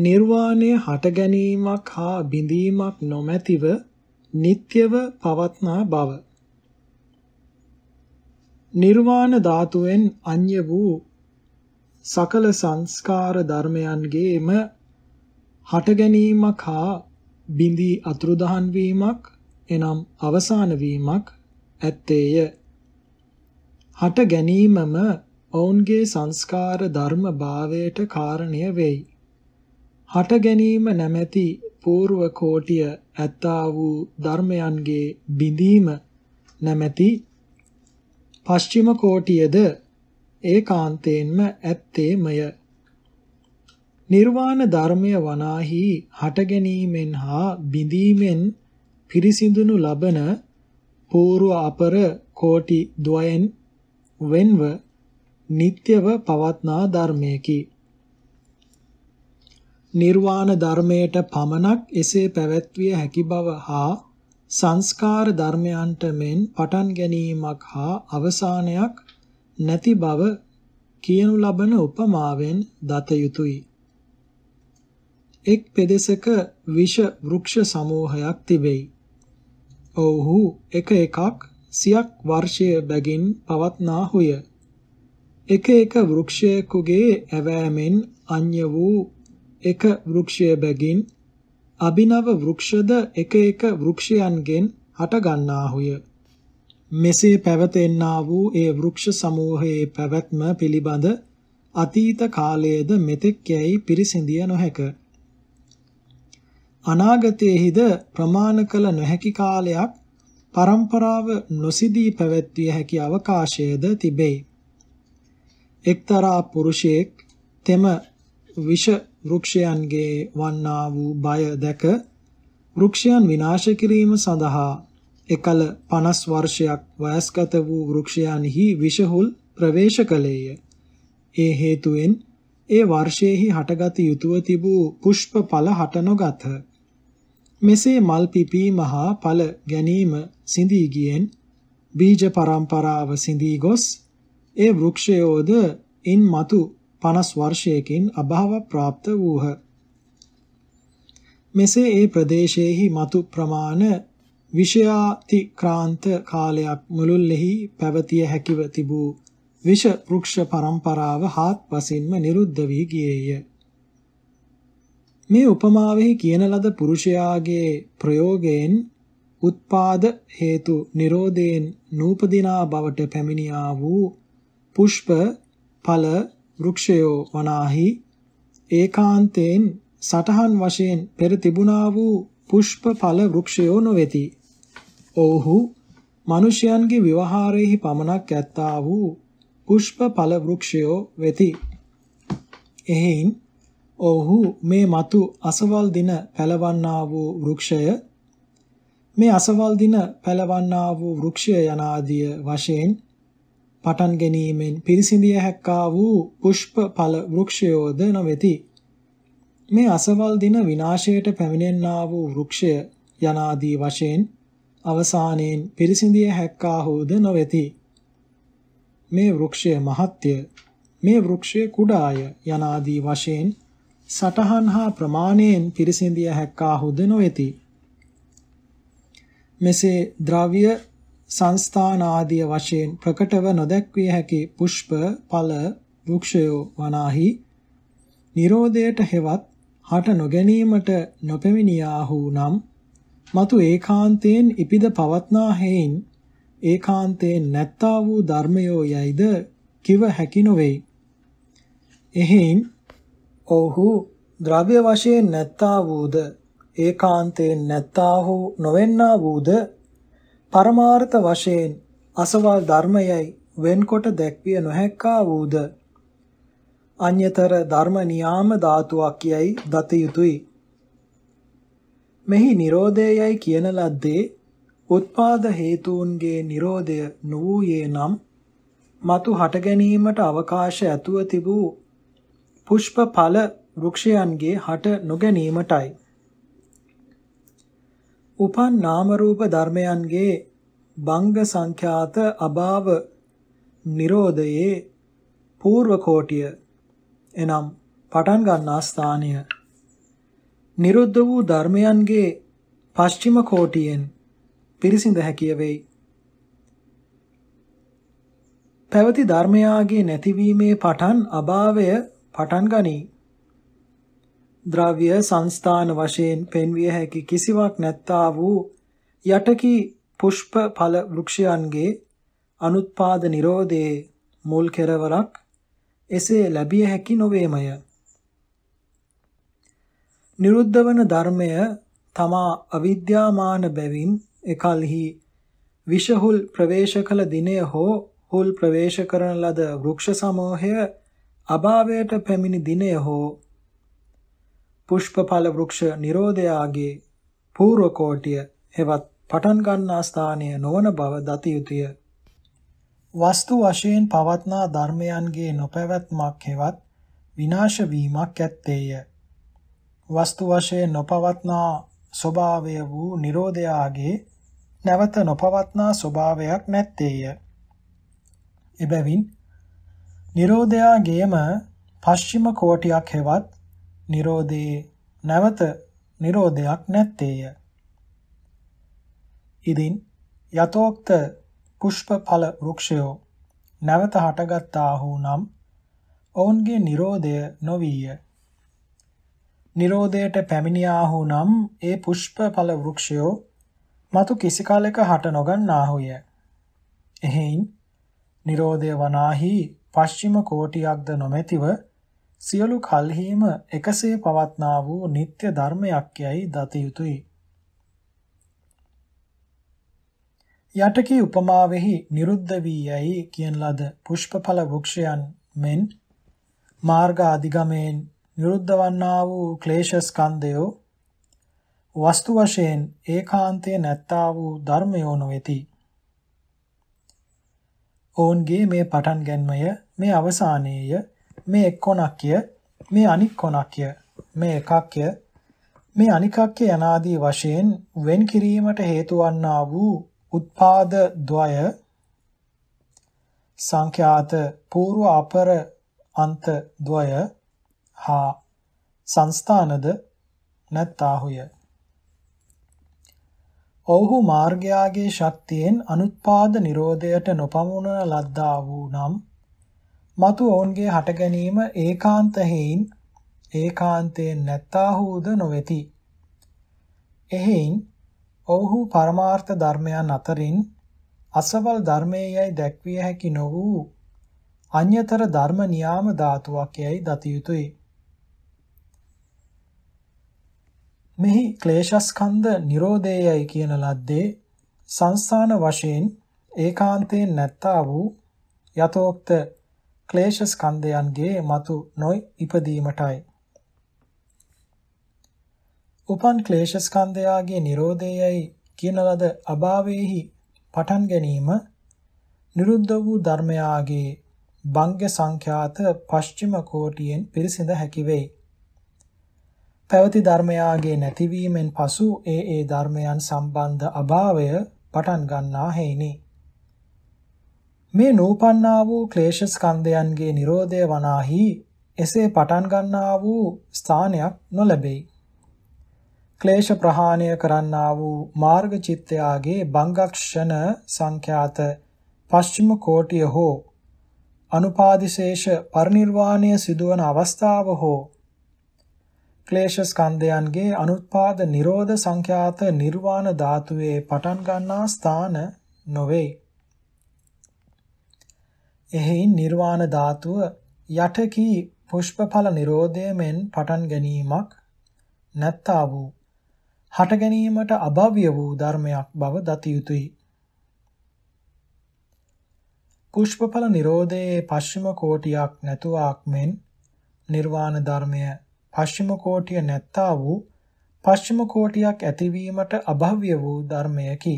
නිර්වාණය හට ගැනීමක් හා බිඳීමක් නොමැතිව නিত্যව පවත්නා බව. නිර්වාණ ධාතුවෙන් අන්‍ය වූ සකල සංස්කාර ධර්මයන්ගේම හට ගැනීමක් හා බිඳී අතුරුදහන් වීමක් එනම් අවසාන වීමක් ඇත්තේය. හට ගැනීමම ඔවුන්ගේ සංස්කාර ධර්ම භාවයට කාරණය වෙයි. හට ගැනීම නැමැති పూర్ව කෝටිය ඇත්තා වූ ධර්මයන්ගේ බිඳීම නැමැති පශ්චිම කෝටියද ඒකාන්තයෙන්ම ඇත්තේමය නිර්වාණ ධර්මය වනාහි හට ගැනීමෙන් හා බිඳීමෙන් පිරිසිදුනු ලබන పూర్ව අපර කෝටි ද්වයෙන් වෙන්ව නিত্যව පවත්නා ධර්මයකි නිර්වාණ ධර්මයට පමණක් එසේ පැවැත්විය හැකි බව හා සංස්කාර ධර්මයන්ට මෙන් පටන් ගැනීමක් හා අවසානයක් නැති බව කියනු ලබන උපමාවෙන් දත යුතුය. එක් පෙදෙසක විෂ වෘක්ෂ සමූහයක් තිබෙයි. ඔව්හු එක එකක් සියක් වර්ෂය බැගින් පවත්නාහුය. එක එක වෘක්ෂයකුගේ ඇවෑමෙන් අන්‍ය වූ එක වෘක්ෂය බැගින් අභිනව වෘක්ෂද එක එක වෘක්ෂයන්ගෙන් හට ගන්නාහුය. මෙසේ පැවතෙන්නා වූ ඒ වෘක්ෂ සමූහයේ පැවැත්ම පිළිබඳ අතීත කාලයේද මෙතෙක් යැයි පිරිසිඳිය නොහැක. අනාගතයේහිද ප්‍රමාණ කළ නොහැකි කාලයක් પરම්පරාව නොසිදී පැවැත්විය හැකි අවකාශයද තිබේ. එක්තරා පුරුෂයෙක් තෙම විෂ වෘක්ෂයන්ගේ වන්නා වූ බය දැක වෘක්ෂයන් විනාශ කිරීම සඳහා එකල 50 වර්ෂයක් වයස්ගත වූ වෘක්ෂයන්හි විෂහුල් ප්‍රවේශ කළේය. ඒ හේතුවෙන් ඒ වර්ෂයේහි හටගත යුතුව තිබූ පුෂ්ප ඵල හට නොගත. මෙසේ මල් පිපීම හා ඵල ගැනීම සිඳී ගියෙන් බීජ පරම්පරාව සිඳී ගොස් ඒ වෘක්ෂයෝද ඉන් මතු 50 වර්ෂයකින් අභාව પ્રાપ્ત වූහ. මෙසේ ඒ ප්‍රදේශයේහි మతు ප්‍රමාණ විෂයාති ක්‍රාන්ත කාලයක් මුළුල්ලෙහි පැවතිය හැකිව තිබූ විෂ වෘක්ෂ පරම්පරාව හාත්පසින්ම නිරුද්ධ වී ගියේය. මේ උපමාවෙහි කියන ලද පුරුෂයාගේ ප්‍රයෝගයෙන් උත්පාද හේතු නිරෝධයෙන් නූපදිනා බවට පැමිණියා වූ පුෂ්ප ඵල වෘක්ෂයෝ වනාහි ඒකාන්තයෙන් සටහන් වශයෙන් පෙර තිබුණා වූ පුෂ්ප ඵල වෘක්ෂයෝ නොවේති. ඔව්හු මිනිසයන්ගේ විවහාරයේහි පමණක් ඇත්තා වූ පුෂ්ප ඵල වෘක්ෂයෝ වෙති. එහෙයින් ඔව්හු මේ మతు අසවල් දින පැලවන්නා වූ වෘක්ෂය මේ අසවල් දින පැලවන්නා වූ වෘක්ෂය යනාදිය වශයෙන් පටන් ගැනීමෙන් පිරිසිඳිය හැක්කා වූ පුෂ්ප ඵල වෘක්ෂයෝද නොවේති. මේ අසවල් දින විනාශයට පැමිණෙන්නා වූ වෘක්ෂය යනාදී වශයෙන් අවසානයෙන් පිරිසිඳිය හැක්කා හෝද නොවේති. මේ වෘක්ෂය මහත්ය මේ වෘක්ෂය කුඩාය යනාදී වශයෙන් සටහන් හා ප්‍රමාණයෙන් පිරිසිඳිය හැක්කා හොද නොවේති. මෙසේ ද්‍රව්‍ය සංස්ථාන ආදී වශයෙන් ප්‍රකටව නොදැක්විය හැකි පුෂ්ප, ඵල, වෘක්ෂයෝ වනාහි නිරෝධයට හෙවත් හට නොගැනීමට නොපෙමිනියාහු නම් మతు ඒකාන්තයෙන් ඉපිද පවත්නා හේයින් ඒකාන්තයෙන් නැත්තා වූ ධර්මයෝ යයිද කිව හැකි නොවේ. එහෙයින් ඔහු ද්‍රව්‍ය වශයෙන් නැත්තා වූද ඒකාන්තයෙන් නැත්තා වූ නොවෙන්නා වූද පරමාර්ථ වශයෙන් අසවල් ධර්මයයි වෙන්කොට දැක්විය නොහැක්කා වූද අන්‍යතර ධර්ම නියාම ධාතුවක් යයි දත යුතුය. මෙහි Nirodhayai කියන ලද්දේ උත්පාද හේතුන්ගේ Nirodhය නොවූයේ නම් మతు හට ගැනීමට අවකාශ ඇතුව තිබූ පුෂ්ප ඵල වෘක්ෂයන්ගේ හට නොගැනීමටයි. උපන් නාම රූප ධර්මයන්ගේ බංග සංඛ්‍යාත අභාව නිරෝධයේ పూర్ව කෝටිය එනම් පටන් ගන්නා ස්ථානය නිරුද්ධ වූ ධර්මයන්ගේ පශ්චිම කෝටියෙන් පිරිසිඳ හැකිය වෙයි. පැවති ධර්මයාගේ නැතිවීමේ පටන් අභාවය පටන් ගනී. ද්‍රව්‍ය සංස්ථාන වශයෙන් පෙන්විය හැකි කිසිවක් නැත්තා වූ යටකි පුෂ්ප ඵල වෘක්ෂයන්ගේ අනුත්පාද නිරෝධයේ මුල් කෙරවරක් එසේ ලැබිය හැකි නොවේමය. නිරුද්ධ වන ධර්මය තමා අවිද්‍යාමාන බැවින් එකල්හි විෂහුල් ප්‍රවේශ කළ දිනය හෝ හුල් ප්‍රවේශ කරන ලද වෘක්ෂ සමූහය අභාවයට පැමිණි දිනය හෝ පුෂ්පඵල වෘක්ෂ නිරෝධයාගේ පූර්ව කෝටිය හෙවත් පටන් ගන්නා ස්ථානය නොවන බව දත යුතුය. වස්තු වශයෙන් පවත්නා ධර්මයන්ගේ නොපැවැත්මක් හෙවත් විනාශ වීමක් ඇත්තේය. වස්තු වශයෙන් නොපවත්නා ස්වභාවය වූ Nirodhayaගේ නැවත නොපවත්නා ස්වභාවයක් නැත්තේය. එබැවින් Nirodhayaගේම පශ්චිම කෝටියක් හෙවත් නිරෝධයේ නැවත නිරෝධයක් නැත්තේය. ඉදින් යතෝක්ත පුෂ්ප ඵල වෘක්ෂයෝ නැවත හටගත්තාහු නම් ඔවුන්ගේ නිරෝධය නොවිය. නිරෝධයට පැමිණියාහු නම් ඒ පුෂ්ප ඵල වෘක්ෂයෝ මතු කිසි කාලයක හට නොගන්නාහුය. එහෙයින් නිරෝධය වනාහි පශ්චිම කෝටියක්ද නොමැතිව සියලු කල්හිම එකසේ පවත්නා වූ නিত্য ධර්මයක් යයි දත යුතුය. යටකී උපමාවෙහි නිරුද්ධ වී යයි කියන ලද පුෂ්පඵල වෘක්ෂයන් මෙන් මාර්ග අධිගමයෙන් නිරුද්ධ වන්නා වූ ක්ලේශ ස්කන්ධයෝ වස්තු වශයෙන් ඒකාන්තේ නැත්තා වූ ධර්මයෝ නොවේති. ඔවුන්ගේ මේ පටන් ගැන්මය මේ අවසානයේය මේ එක් කොනක්ය, මේ අනික් කොනක්ය, මේ එකක්ය, මේ අනිකක්ය යනාදී වශයෙන් වෙන් කිරීමට හේතු වන්නා වූ උත්පාද ද්වය සංඛ්‍යාත పూర్ව අපර අන්ත ද්වය හා සංස්ථානද නැත්තාහුය. ඔව්හු මාර්ගයාගේ ශක්තියෙන් අනුත්පාද නිරෝධයට නොපමුණන ලද්දා වූ නම් මතු ඔවුන්ගේ හට ගැනීම ඒකාන්ත හේයින් ඒකාන්තයෙන් නැත්තාහුද නොවේති. එහෙයින් ඔව්හු පරමාර්ථ ධර්මයන් අතරින් අසවල් ධර්මයේයි දැක්විය හැකි නො වූ අන්‍යතර ධර්ම නියාම ධාතුවක් යයි දත යුතුය. මෙහි ක්ලේශස්කන්ධ නිරෝධයයි කියන ලද්දේ සංස්ථාන වශයෙන් ඒකාන්තයෙන් නැත්තා වූ යතෝක්ත ක්ලේශ ස්කන්ධයන්ගේ මතු නොයි ඉපදීමටයි. උපන් ක්ලේශ ස්කන්ධයාගේ Nirodhayai කියන ලද අභාවේහි පටන් ගැනීම නිරුද්ධ වූ ධර්මයාගේ බංග සංඛ්‍යාත පශ්චිම කෝටියෙන් පිරිසිඳ හැකි වෙයි. පැවති ධර්මයාගේ නැතිවීමෙන් පසු ඒ ඒ ධර්මයන් සම්බන්ධ අභාවය පටන් ගන්නා හේිනේ. මේ නූපන්නා වූ ක්ලේශ ස්කන්ධයන්ගේ Nirodhe වනාහි එසේ පටන් ගන්නා වූ ස්ථානයක් නොලැබෙයි. ක්ලේශ ප්‍රහාණය කරන්නා වූ මාර්ග චිත්තයාගේ බංගක්ෂණ සංඛ්‍යාත පශ්චිම කෝටිය හෝ අනුපාදිශේෂ පරිණිර්වාණය සිදුවන අවස්ථාව හෝ ක්ලේශ ස්කන්ධයන්ගේ අනුත්පාද නිරෝධ සංඛ්‍යාත නිර්වාණ ධාතුවේ පටන් ගන්නා ස්ථාන නොවේ. එහෙයින් නිර්වාණ ධාතුව යටකී පුෂ්පඵල නිරෝධය මෙන් පටන් ගැනීමක් නැත්තා වූ හට ගැනීමට අභව්‍ය වූ ධර්මයක් බව දති යුතුයි. පුෂ්පඵල නිරෝධයේ පශ්චිම කෝටියක් නැතුවක් මෙන් නිර්වාණ ධර්මය පශ්චිම කෝටිය නැත්තා වූ පශ්චිම කෝටියක් ඇතිවීමට අභව්‍ය වූ ධර්මයකි.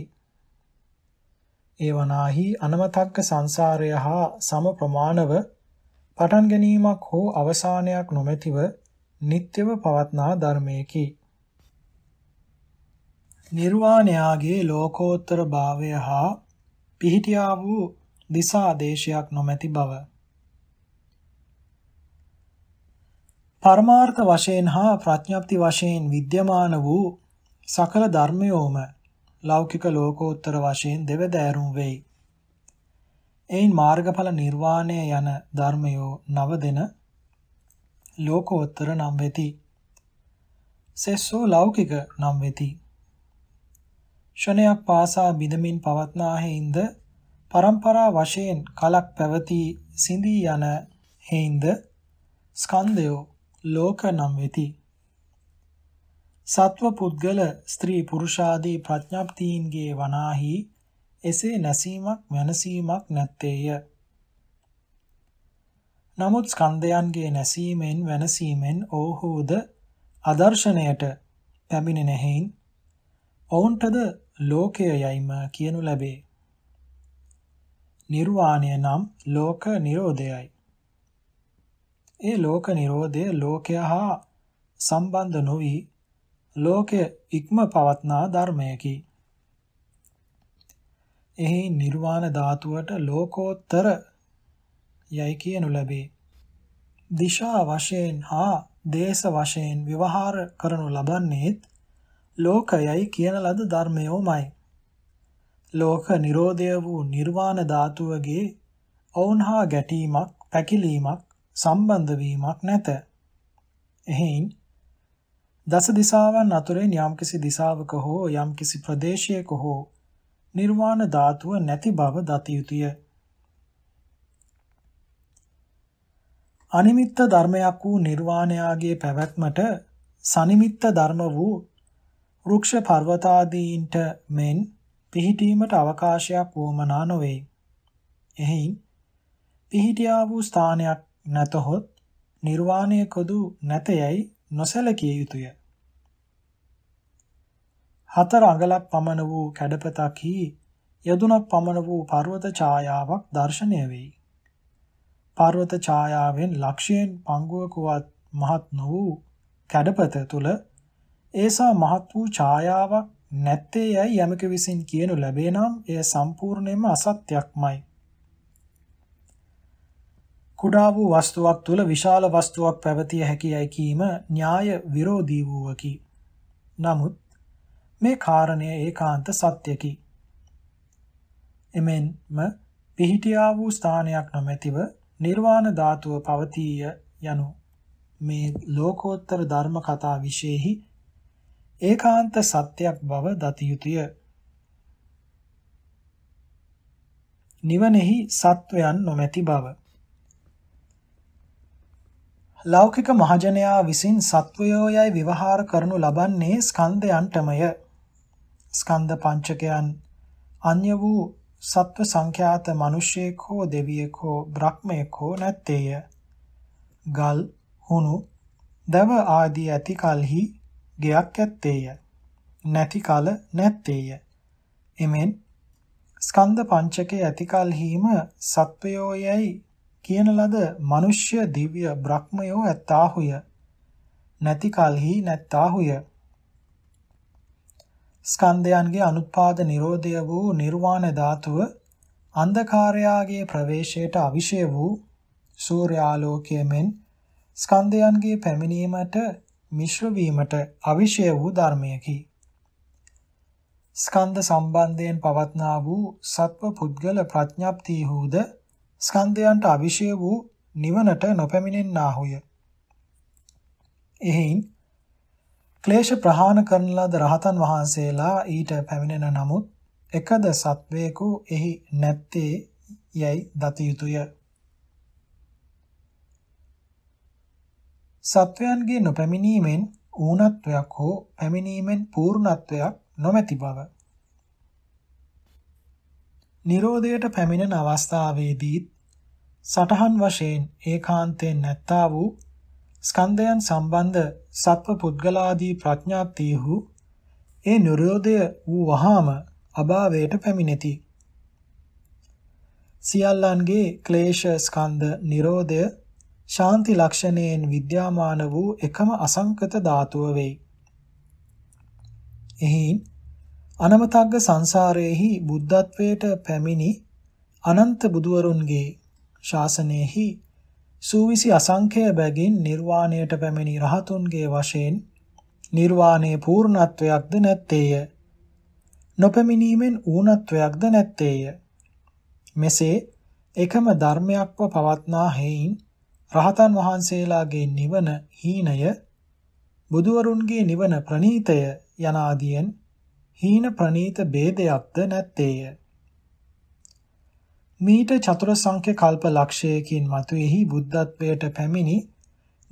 ඒවනාහි අනමතක්ක සංසාරය හා සම ප්‍රමාණව පටන් ගැනීමක් හෝ අවසානයක් නොමැතිව නිත්‍යව පවත්නා ධර්මයකි. නිර්වාණයාගේ ලෝකෝත්තර භාවය හා පිහිටියා වූ දිසාදේශයක් නොමැති බව. පරමාර්ථ වශයෙන් හා ප්‍රඥප්ති වශයෙන් විද්‍යමාන වූ සකල ධර්මයෝම ලෞකික ලෝකෝත්තර වශයෙන් දෙවදෑරුම් වෙයි. එයින් මාර්ගඵල නිර්වාණය යන ධර්මයෝ නව දෙන ලෝකෝත්තර නම් වෙති. සෙස්සෝ ලෞකික නම් වෙති. ෂණයක් පාසා බිඳමින් පවත්නාහෙයින්ද પરම්පරා වශයෙන් කලක් පැවති සිඳී යන හේින්ද ස්කන්ධයෝ ලෝක නම් වෙති. සත්ව පුද්ගල ස්ත්‍රී පුරුෂාදී ප්‍රඥප්තීන්ගේ වනාහි එසේ නැසීමක් වෙනසීමක් නැත්තේය. නමුත් ස්කන්ධයන්ගේ නැසීමෙන් වෙනසීමෙන් ඕහෝද අදර්ශණයට පැමිණෙන හේයින් ඔවුන්ටද ලෝකය යයිම කියනු ලැබේ. නිර්වාණය නම් ලෝක නිරෝධයයි. ඒ ලෝක නිරෝධය ලෝකය හා සම්බන්ධ නොවී ලෝකය ඉක්ම පවත්නා ධර්මයකි. එහි නිර්වාණ ධාතුවට ලෝකෝත්තර යයි කියනු ලැබේ. දිශා වශයෙන් හා දේශ වශයෙන් විවහාර කරනු ලබන්නේත් ලෝකයයි කියන ලද ධර්මයෝමයි. ලෝක නිරෝධය වූ නිර්වාණ ධාතුවගේ ඔවුන් හා ගැටීමක්, පැකිලීමක්, සම්බන්ධ වීමක් නැත. එහෙයින් දස දිසාවන් අතුරෙන් යම්කිසි දිසාවක හෝ යම්කිසි ප්‍රදේශයක හෝ නිර්වාණ ධාතුව නැති බව දත යුතුය. අනිමිත්ත ධර්මයක් වූ නිර්වාණයාගේ පැවැත්මට සනිමිත්ත ධර්ම වූ වෘක්ෂ පර්වතාදීන්ට මෙන් පිහිටීමට අවකාශයක් වුවමනා නොවේ. එහෙයින් පිහිටියා වූ ස්ථානයක් නැතහොත් නිර්වාණය කොදු නැතයයි නොසැලකිය යුතුය. හතර අඟලක් පමණ වූ කැඩපතකි යදුනක් පමණ වූ පර්වත ඡායාවක් දැర్శණය වෙයි. පර්වත ඡායාවෙන් ලක්ෂයෙන් පංගුවකවත් මහත් නො වූ කැඩපත තුල ඒසා මහත් වූ ඡායාවක් නැත්තේ යයි යමක විසින් කියනු ලැබේ නම් එය සම්පූර්ණයෙන්ම අසත්‍යක්මයි. කුඩා වූ වස්තුවක් තුළ විශාල වස්තුවක් පැවතිය හැකියයි කීම න්‍යාය විරෝධී වූවකි. නමුත් මේ කාරණය ඒකාන්ත සත්‍යකි. එමෙන්ම පිහිටියා වූ ස්ථානයක් නොමැතිව නිර්වාණ ධාතුව පවතීය යනු මේ ලෝකෝත්තර ධර්ම කතා විශේෂෙහි ඒකාන්ත සත්‍යයක් බව දතිය යුතුය. නිවනෙහි සත්වයන් නොමැති බව ලෞකික මහජනයා විසින් සත්වයෝ යයි විවහාර කරනු ලබන්නේ ස්කන්ධයන්ටමය. ස්කන්ධ පංචකයන් අන්‍ය වූ සත්ව සංඛ්‍යාත මිනිසෙක් හෝ දෙවියෙක් හෝ බ්‍රහ්මයෙක් හෝ නැත්තේය. ගල්, හුණු, දව ආදී ඇති කලෙහි ගයක් ඇත්තේය. නැති කල නැත්තේය. එමෙන් ස්කන්ධ පංචකය ඇති කලෙහිම සත්වයෝ යයි කියන ලද මිනිස්්‍ය දිව්‍ය බ්‍රහ්මයෝ ඇත්තාහුය නැති කලෙහි නැත්තාහුය ස්කන්ධයන්ගේ අනුත්පාද නිරෝධය වූ නිර්වාණ ධාතුව අන්ධකාරයාගේ ප්‍රවේශයට අවිෂය වූ සූර්යාලෝකයෙන් ස්කන්ධයන්ගේ පැමිණීමට මිශ්‍ර වීමට අවිෂය වූ ධර්මයකි ස්කන්ධ සම්බන්ධයෙන් පවත්නා වූ සත්ව පුද්ගල ප්‍රඥාප්තිය හුද ස්කන්ධයන්ට අවිෂය වූ නිවනට නොපැමිණෙන්නාහුය. එහෙයින් ක්ලේශ ප්‍රහාණ කරන ලද රහතන් වහන්සේලා ඊට පැමිණෙන නමුත් එකද සත්වේකු එහි නැත්තේ යැයි දත යුතුය. සත්වයන්ගේ නොපැමිණීමෙන් ඌනත්වයක් හෝ පැමිණීමෙන් පූර්ණත්වයක් නොමැති බව. නිරෝධයට පැමිණෙන අවස්ථාවේදීත් සටහන් වශයෙන් ඒකාන්තයෙන් නැත්තා වූ ස්කන්ධයන් සම්බන්ධ සත්ව පුද්ගලාදී ප්‍රඥාත්තීහු ඒ නිරෝධය වූ වහාම අභාවයට පැමිණෙති. සියල්ලන්ගේ ක්ලේශ ස්කන්ධ නිරෝධය ශාන්ති ලක්ෂණයෙන් විද්‍යාමාන වූ එකම අසංකත ධාතුව වෙයි. එහින් අනමතග්ග සංසාරයේහි බුද්ධත්වයට පැමිණි අනන්ත බුදුවරුන්ගේ ශාසනයෙහි සූවිසි අසංඛ්‍ය බැගින් නිර්වාණයට පැමිණි රහතුන්ගේ වශයෙන් නිර්වාණයේ පූර්ණත්වයක්ද නැත්තේය. නොපැමිණීමෙන් ඌනත්වයක්ද නැත්තේය. මෙසේ එකම ධර්මයක්ව පවත්නා හේයින් රහතන් වහන්සේලාගේ නිවන හීනය බුදුවරුන්ගේ නිවන ප්‍රනීතය යනාදීන් හීන ප්‍රනීත ભેදයක්ද නැත්තේය. මීට චතුරසංඛ්‍ය කල්ප ලක්ෂයකින් මතුෙහි බුද්ධත්වයට පැමිණි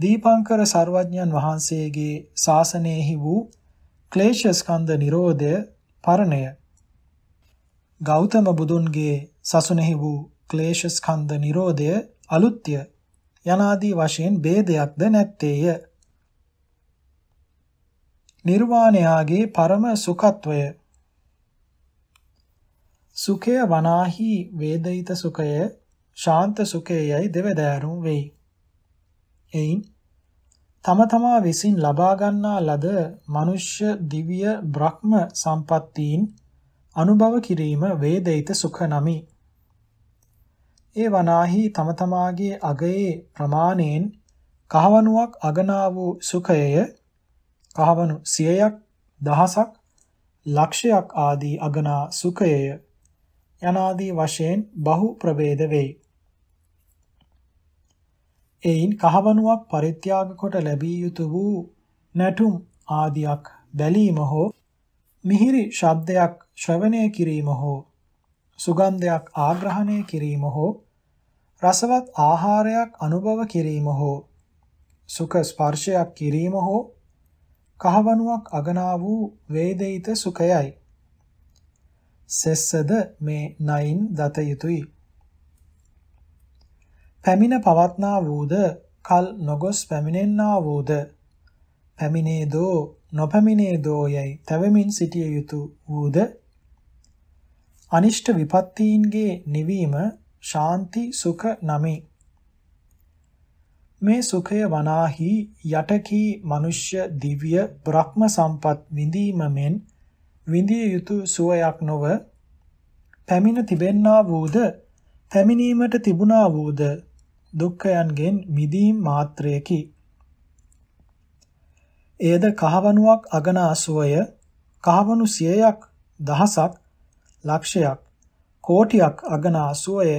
දීපංකර සර්වඥන් වහන්සේගේ ශාසනයෙහි වූ ක්ලේශ ස්කන්ධ නිරෝධය පරණය ගෞතම බුදුන්ගේ සසුනේහි වූ ක්ලේශ ස්කන්ධ නිරෝධය අලුත්ය යනාදී වශයෙන් ભેදයක්ද නැත්තේය නිර්වාණයාගේ පරම සුඛත්වය සුඛය වනාහි වේදිත සුඛය ශාන්ත සුඛයයි දෙවදෑරුම් වෙයි. එයින් තම තමා විසින් ලබා ගන්නා ලද මිනිස්්‍ය දිව්‍ය බ්‍රහ්ම සම්පත්තීන් අනුභව කිරීම වේදිත සුඛ නමි. ඒ වනාහි තම තමාගේ අගයේ ප්‍රමාණයෙන් කහවණුවක් අගනා වූ සුඛයය කහවණු සියයක් දහසක් ලක්ෂයක් ආදී අගනා සුඛයය යනාදී වශයෙන් බහු ප්‍රභේද වෙයි. එයින් කහවණුවක් පරිත්‍යාග කොට ලැබිය යුතු වූ නැටුම් ආදියක් බැලීම හෝ මිහිරි ශබ්දයක් ශ්‍රවණය කිරීම හෝ සුගන්ධයක් ආග්‍රහණය කිරීම හෝ රසවත් ආහාරයක් අනුභව කිරීම හෝ සුඛ ස්පර්ශයක් කිරීම හෝ කහවණුවක් අගනා වූ වේදිත සුඛයයි සෙස්සද මේ නයින් දත යුතුය. පැමිණ පවත්නා වූද කල් නොගොස් පැමිණෙන්නා වූද පැමිණේදෝ නොපැමිණේදෝ යයි තැවමින් සිටිය යුතු වූද අනිෂ්ට විපත්තීන්ගේ නිවීම ශාන්ති සුඛ නමේ මේ සුඛය වනාහි යටකී මිනිස්්‍ය දිව්‍ය බ්‍රහ්ම සම්පත් විඳීම මෙන් විඳිය යුතු සුවයක් නොව පැමිණ තිබෙන්නා වූද පැමිණීමට තිබුණා වූද දුක්ඛයන්ගෙන් මිදීම් මාත්‍රයකි. එයද කහවණුවක් අගන අසුවය කහවණු සියයක් දහසක් ලක්ෂයක් කෝටියක් අගන අසුවය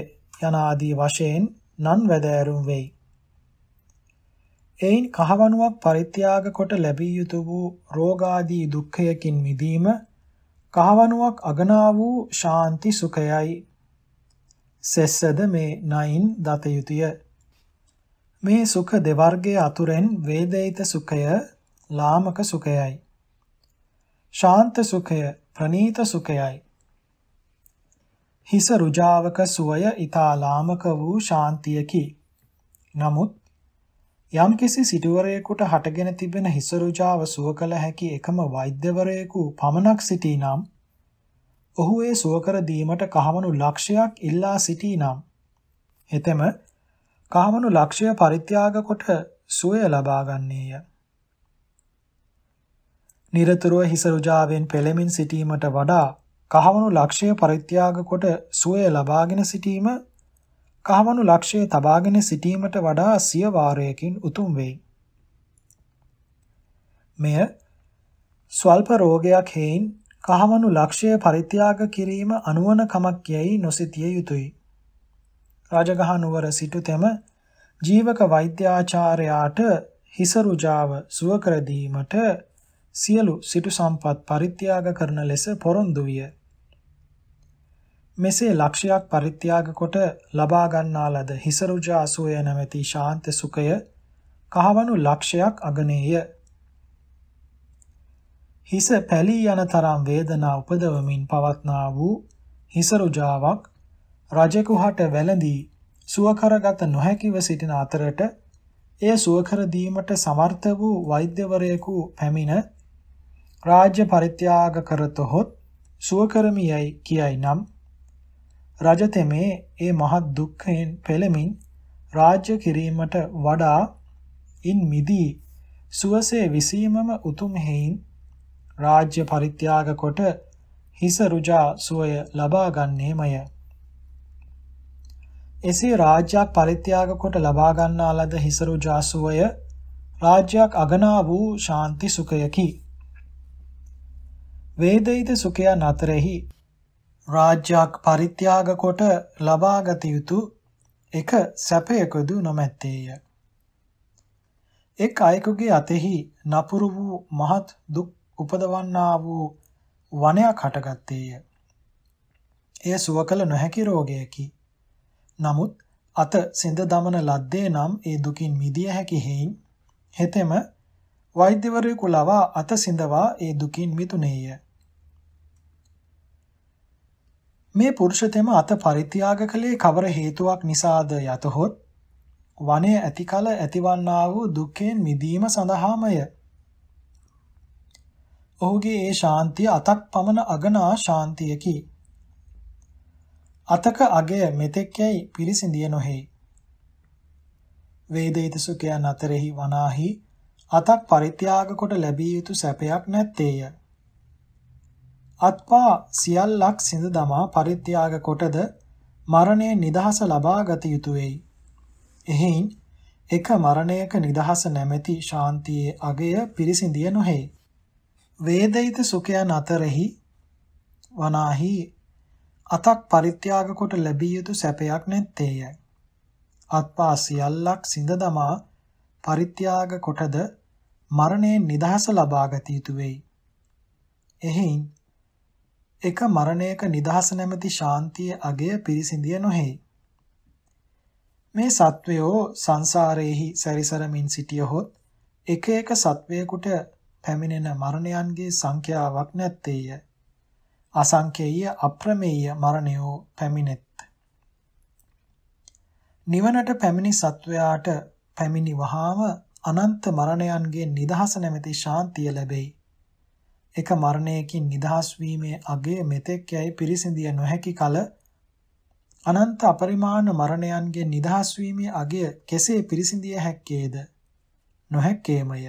යන ආදී වශයෙන් නන් වැදෑරුම් වෙයි. එයින් කහවණුවක් පරිත්‍යාග කොට ලැබිය යුතු වූ රෝගාදී දුක්ඛයකින් මිදීම කහවණුවක් අගනා වූ ශාන්ති සුඛයයි. සෙස්සද මේ නයින් දත යුතුය. මේ සුඛ දෙවර්ගයේ අතුරෙන් වේදිත සුඛය ලාමක සුඛයයි. ශාන්ත සුඛය ප්‍රනීත සුඛයයි. හිස රුජාවක සුවය ඊතා ලාමක වූ ශාන්තියකි. නමුත් යම්කිසි සිටුවරයෙකුට හටගෙන තිබෙන හිසරුජාව සුව කළ හැකි එකම වෛද්‍යවරයෙකු පමණක් සිටීනම් ඔහු ඒ සුව කර දීමට කහවණු ලක්ෂයක් ඉල්ලා සිටීනම් හෙතෙම කහවණු ලක්ෂය පරිත්‍යාග කොට සුවය ලබාගන්නේය. නිරතුරුව හිසරුජාවෙන් පෙළෙමින් සිටීමට වඩා කහවණු ලක්ෂය පරිත්‍යාග කොට සුවය ලබාගෙන සිටීම කහවණු ලක්ෂයේ තබාගෙන සිටීමට වඩා සිය වාරයකින් උතුම් වෙයි. මෙය ස්වල්ප රෝගයක් හේයින් කහවණු ලක්ෂය පරිත්‍යාග කිරීම අනුවන කමක් යැයි නොසිතිය යුතුය. රාජගහ නුවර සිටුතෙම ජීවක වෛද්‍යාචාර්යාට හිසරුජාව සුව කර දීමට සියලු සිටු සම්පත් පරිත්‍යාග කරන ලෙස පොරොන්දු විය. මෙසේ ලක්ෂයක් පරිත්‍යාග කොට ලබා ගන්නා ලද හිසරුජා අසෝය නැමැති ශාන්ත සුඛය කහවණු ලක්ෂයක් අගනේය. හිස පැලී යන තරම් වේදනා උපදවමින් පවත්නා වූ හිසරුජාවක් රජෙකු හට වැළඳී සුවකරගත නොහැකිව සිටින අතරට එය සුවකර දීමට සමර්ථ වූ වෛද්‍යවරයෙකු පැමිණ රාජ්‍ය පරිත්‍යාග කරතොහොත් සුවකරමි යයි කියයි නම් රජතෙමේ ඒ මහත් දුක්ඛයෙන් පෙළමින් රාජ්‍ය කිරීමට වඩා ඉන් මිදී සුවසේ විසීමම උතුම් හේයින් රාජ්‍ය පරිත්‍යාග කොට හිස රුජා සුවය ලබා ගන්නේමය. එසේ රාජ්‍යයක් පරිත්‍යාග කොට ලබා ගන්නා ලද හිස රුජා සුවය රාජ්‍යයක් අගනා වූ ශාන්ති සුඛයකි. වේදිත සුඛයන් අතරෙහි රාජ්‍යයක් පරිත්‍යාග කොට ලබාගත යුතු එක සැපයකදු නොමැත්තේය. එක් අයෙකුගේ අතෙහි නපුරු වූ මහත් දුක් උපදවන්නා වූ වනයක් හටගත්තේය. එය සුව කළ නොහැකි රෝගයකි. නමුත් අත සිඳ දමන ලද්දේ නම් ඒ දුකින් මිදිය හැකි හේයින් හෙතෙම වෛද්‍යවරයෙකු ලවා අත සිඳවා ඒ දුකින් මිදුනේය. මේ පුරුෂ තෙම අත පරිත්‍යාග කළේ කවර හේතුවක් නිසාද යතහොත් වනයේ ඇති කල ඇතිවන්නා වූ දුකෙන් මිදීම සඳහාමය. ඔහුගේ ඒ ශාන්තිය අතක් පමණ අගනා ශාන්තියකි. අතක අගය මෙතෙක් යයි පිරිසිඳිය නොහේ. වේදිත සුඛයන් අතරෙහි වනාහි අතක් පරිත්‍යාග කොට ලැබිය යුතු සැපයක් නැත්තේය. අත්පා සියල්ලක් සිඳ දමා පරිත්‍යාග කොටද මරණය නිදහස ලබා ගත යුතු වෙයි. එහෙයින් එක මරණයක නිදහස නැමැති ශාන්තියේ අගය පිරිසිඳිය නොහේ. වේදිත සුඛයන් අතරෙහි වනාහි අතක් පරිත්‍යාග කොට ලැබිය යුතු සැපයක් නැත්තේය. අත්පා සියල්ලක් සිඳ දමා පරිත්‍යාග කොටද මරණයෙන් නිදහස ලබා ගත යුතු වෙයි. එහෙයින් එක මරණයක නිදහස නැමැති ශාන්තියේ අගය පිරිසිඳිය නොහේ. මේ සත්වයෝ සංසාරයේහි සැරිසරමින් සිටියහොත් එක එක සත්වයකට පැමිණෙන මරණයන්ගේ සංඛ්‍යාවක් නැත්තේය. අසංඛේය අප්‍රමේය මරණයෝ පැමිණෙත්. නිවනට පැමිණි සත්වයාට පැමිණි වහාම අනන්ත මරණයන්ගේ නිදහස නැමැති ශාන්තිය ලැබෙයි. එක මරණයකින් නිදහස් වීමේ අගය මෙතෙක් යයි පිරිසිඳිය නොහැකි කල අනන්ත අපරිමාණ මරණයන්ගේ නිදහස් වීමේ අගය කෙසේ පිරිසිඳිය හැක්කේද නොහැක්කේමය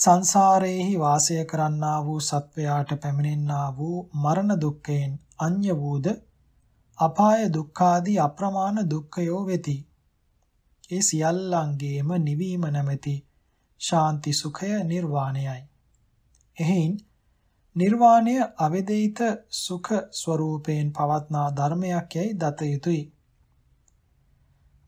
සංසාරයේහි වාසය කරන්නා වූ සත්වයාට පැමිණෙන්නා වූ මරණ දුක්ඛයෙන් අඤ්‍ය වූද අපාය දුක්ඛාදී අප්‍රමාණ දුක්ඛයෝ වෙති. ඒ සියල්ලංගේම නිවීම නැමැති ශාන්ති සුඛය නිර්වාණයයි. එහෙයින් නිර්වාණය අවේදිත සුඛ ස්වરૂපයෙන් පවත්නා ධර්මයක් යයි දත යුතුය.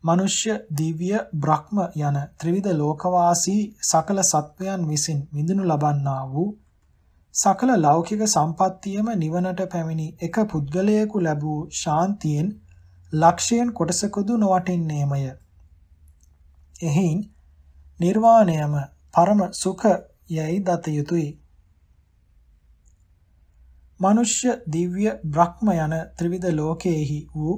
මනුෂ්‍ය දිව්‍ය බ්‍රහ්ම යන ත්‍රිවිධ ලෝකවාසී සකල සත්වයන් විසින් විඳිනු ලබන්නා වූ සකල ලෞකික සම්පත්තියම නිවනට පැමිණි එක පුද්ගලයෙකු ලැබූ ශාන්තියෙන් ලක්ෂයෙන් කොටසකුදු නොවටින්නේමය. එහෙයින් නිර්වාණයම පරම සුඛ යයි දත යුතුයයි. මනුෂ්‍ය දිව්‍ය බ්‍රහ්ම යන ත්‍රිවිධ ලෝකයේහි වූ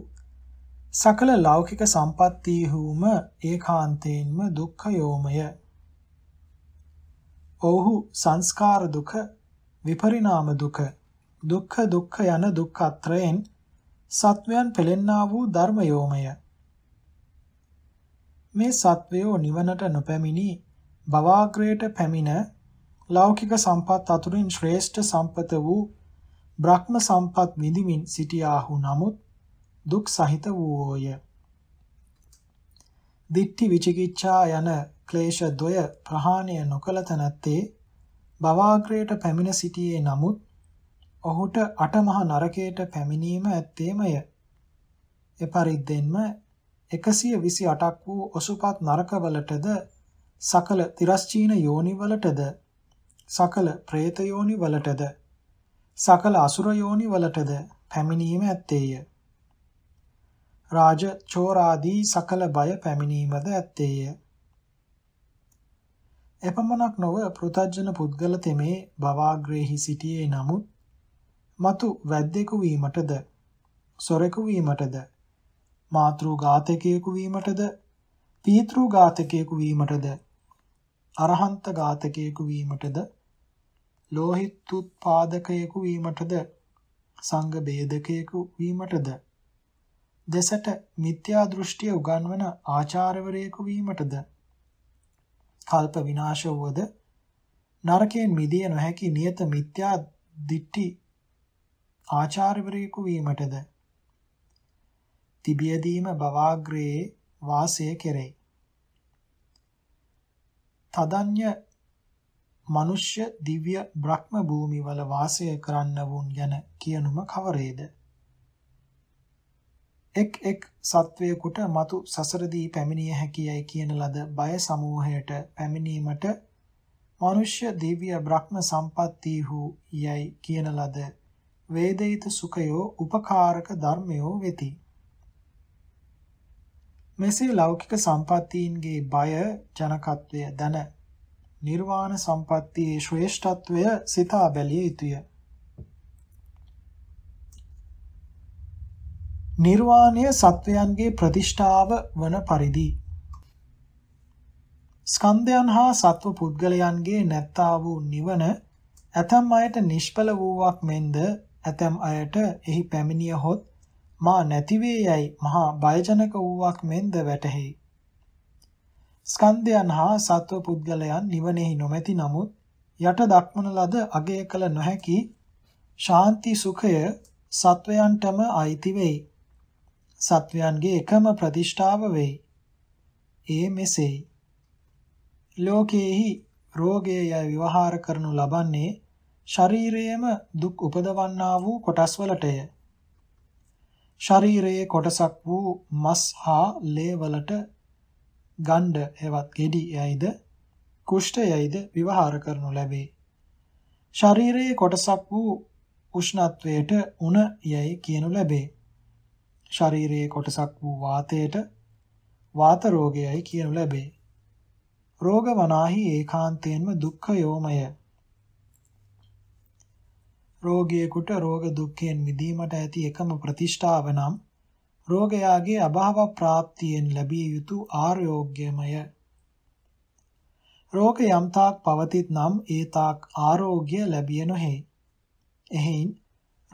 සකල ලෞකික සම්පත්තීහුම ඒකාන්තයෙන්ම දුක්ඛයෝමය. ඔහු සංස්කාර දුක, විපරිණාම දුක, දුක්ඛ දුක්ඛ යන දුක්ඛත්‍රයෙන් සත්වයන් පෙලෙන්නා වූ ධර්මයෝමය. මේ සත්වයෝ නිවනට නොපැමිණි භවාග්‍රයට පැමිණ ලෞකික සම්පත් අතුරින් ශ්‍රේෂ්ඨ සම්පත වූ බ්‍රහ්ම සම්පත් විඳිමින් සිටියාහු නමුත් දුක් සහිත වූෝය. දිට්ඨි විචිකිච්ඡා යන ක්ලේශ ද්වය ප්‍රහාණය නොකළ තැනැත්තේ බවාග්‍රයට පැමිණ සිටියේ නමුත් ඔහුට අටමහ නරකයට පැමිණීම ඇත්තේමය. එපරිද්දෙන්ම එකසිය විසි අටක් වූ ඔසුපත් නරකවලටද සකල තිරස්චීන යෝනිවලටද සකල ප්‍රේත යෝනිවලටද සකල අසුර යෝනිවලටද පැමිණීම ඇත්තේය. රාජ චෝරාදී සකල බය පැමිණීමද ඇත්තේය. එපමණක් නොව පෘතජ්ජන පුද්ගල තෙමේ බවාග්‍රේහි සිටියේ නමුත් මතු වැද්දෙකු වීමටද සොරෙකු වීමටද මාතෘ ඝාතකයෙකු වීමටද පීතෘ ඝාතකයෙකු වීමටද අරහන්ත ඝාතකයෙකු වීමටද ලෝහිතුත්පාදකයෙකු වීමටද සංඝ බේදකයෙකු වීමටද දෙසට මිත්‍යා දෘෂ්ටිය උගන්වන ආචාර්යවරයෙකු වීමටද කල්ප විනාශ වූද නරකයෙන් මිදිය නොහැකි නියත මිත්‍යා දිට්ටි ආචාර්යවරයෙකු වීමටද තිබියදීම බවාග්‍රයේ වාසය කෙරෙයි. තදඤ්‍ය මනුෂ්‍ය දිව්‍ය බ්‍රහ්ම භූමිවල වාසය කරන්න වුන් යන කියනුම කවරේද? එක් එක් සත්වයකට మతు සසරදී පැමිණිය හැකියයි කියන ලද බය සමූහයට පැමිණීමට මනුෂ්‍ය දිව්‍ය බ්‍රහ්ම සම්පත්තිය වූ යයි කියන ලද වේදිත සුඛයෝ උපකාරක ධර්මයෝ වෙති. මෙසේ ලෞකික සම්පත්තීන්ගේ බය ජනකත්වය දන නිර්වාණ සම්පත්තියේ ශ්‍රේෂ්ඨත්වය සිතා බැලිය යුතුය. නිර්වාණය සත්වයන්ගේ ප්‍රතිෂ්ඨාව වන පරිදි ස්කන්ධයන් හා සත්ව පුද්ගලයන්ගේ නැත්තා වූ නිවන ඇතම් අයට නිෂ්ඵල වූවක් මෙන්ද ඇතම් අයට එහි පැමිණිය හොත් මා නැතිවේ යයි මහා බයජනක වූවක් මෙන්ද වැටහෙයි. ස්කන්ධයන් හා සත්ව පුද්ගලයන් නිවනෙහි නොමැති නමුත් යට දක්වන ලද අගය කළ නොහැකි ශාන්ති සුඛය සත්වයන්ටම අයිති වෙයි. සත්වයන්ගේ එකම ප්‍රතිෂ්ඨාව වෙයි. ඒ මෙසේයි. ලෝකයේහි රෝගය යයි විවහාර කරනු ලබන්නේ ශරීරයේම දුක් උපදවන්නා වූ කොටස් වලටය. ශරීරයේ කොටසක් වූ මස් හා ලේ වලට ගණ්ඩ එවත් ගෙඩි යයිද කුෂ්ඨයයිද විවහාර කරනු ලැබේ. ශරීරයේ කොටසක් වූ උෂ්ණත්වයට උණ යයි කියනු ලැබේ. ශරීරයේ කොටසක් වූ වාතයට වාත රෝගයයි කියනු ලැබේ. රෝග වනාහි ඒකාන්තයෙන්ම දුක්ඛ යෝමය රෝගියෙකුට රෝග දුක්ඛයෙන් මිදීමට ඇති එකම ප්‍රතිෂ්ඨාව නම් රෝගයාගේ අභාව ප්‍රාප්තියෙන් ලැබිය යුතු ආරෝග්‍යමය රෝග යම්තාක් පවතිත් නම් ඒ තාක් ආරෝග්‍ය ලැබිය නොහේ එහෙන්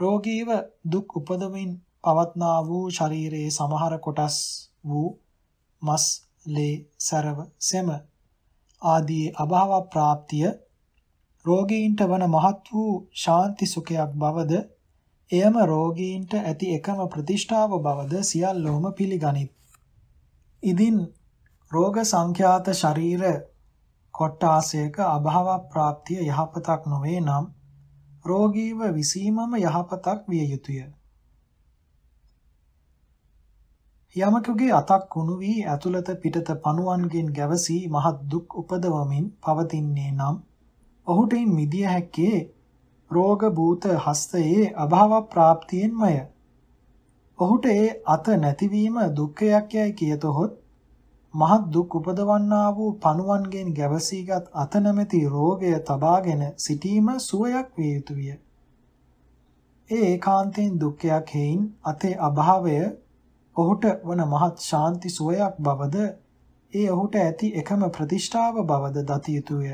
රෝගීව දුක් උපදමින් පවත්නා වූ ශරීරයේ සමහර කොටස් වූ මස් ලේ සරව සෙම ආදී අභාව ප්‍රාප්තිය රෝගීන්ට වන මහත් වූ ශාන්ති සුඛයක් බවද එයම රෝගීන්ට ඇති එකම ප්‍රතිෂ්ඨාව බවද සියල්ලෝම පිළිගනිත්. ඉදින් රෝග සංඛ්‍යාත ශරීර කොට්ටාසයක අභාව ප්‍රාප්තිය යහපතක් නොවේ නම් රෝගීව විසීමම යහපතක් විය යුතුය. යමකගේ අතක් කුණු වී ඇතුළත පිටත පණුවන්ගෙන් ගැවසී මහත් දුක් උපදවමින් පවතින්නේ නම් ඔහුට ඉන් මිදිය හැක්කේ රෝග භූත හස්තයේ අභාව ප්‍රාප්තියෙන්මය. ඔහුට ඒ අත නැතිවීම දුක්ඛයක් යයි කියතොත් මහත් දුක් උපදවන්නා වූ පණුවන්ගෙන් ගැවසීගත් අත නැමැති රෝගය තබාගෙන සිටීම සුවයක් විය යුතුය. ඒ ඒකාන්තයෙන් දුක්ඛයක් හේයින් අතේ අභාවය ඔහුට වන මහත් ශාන්ති සුවයක් බවද ඒ ඔහුට ඇති එකම ප්‍රතිෂ්ඨාව බවද දතිය යුතුය.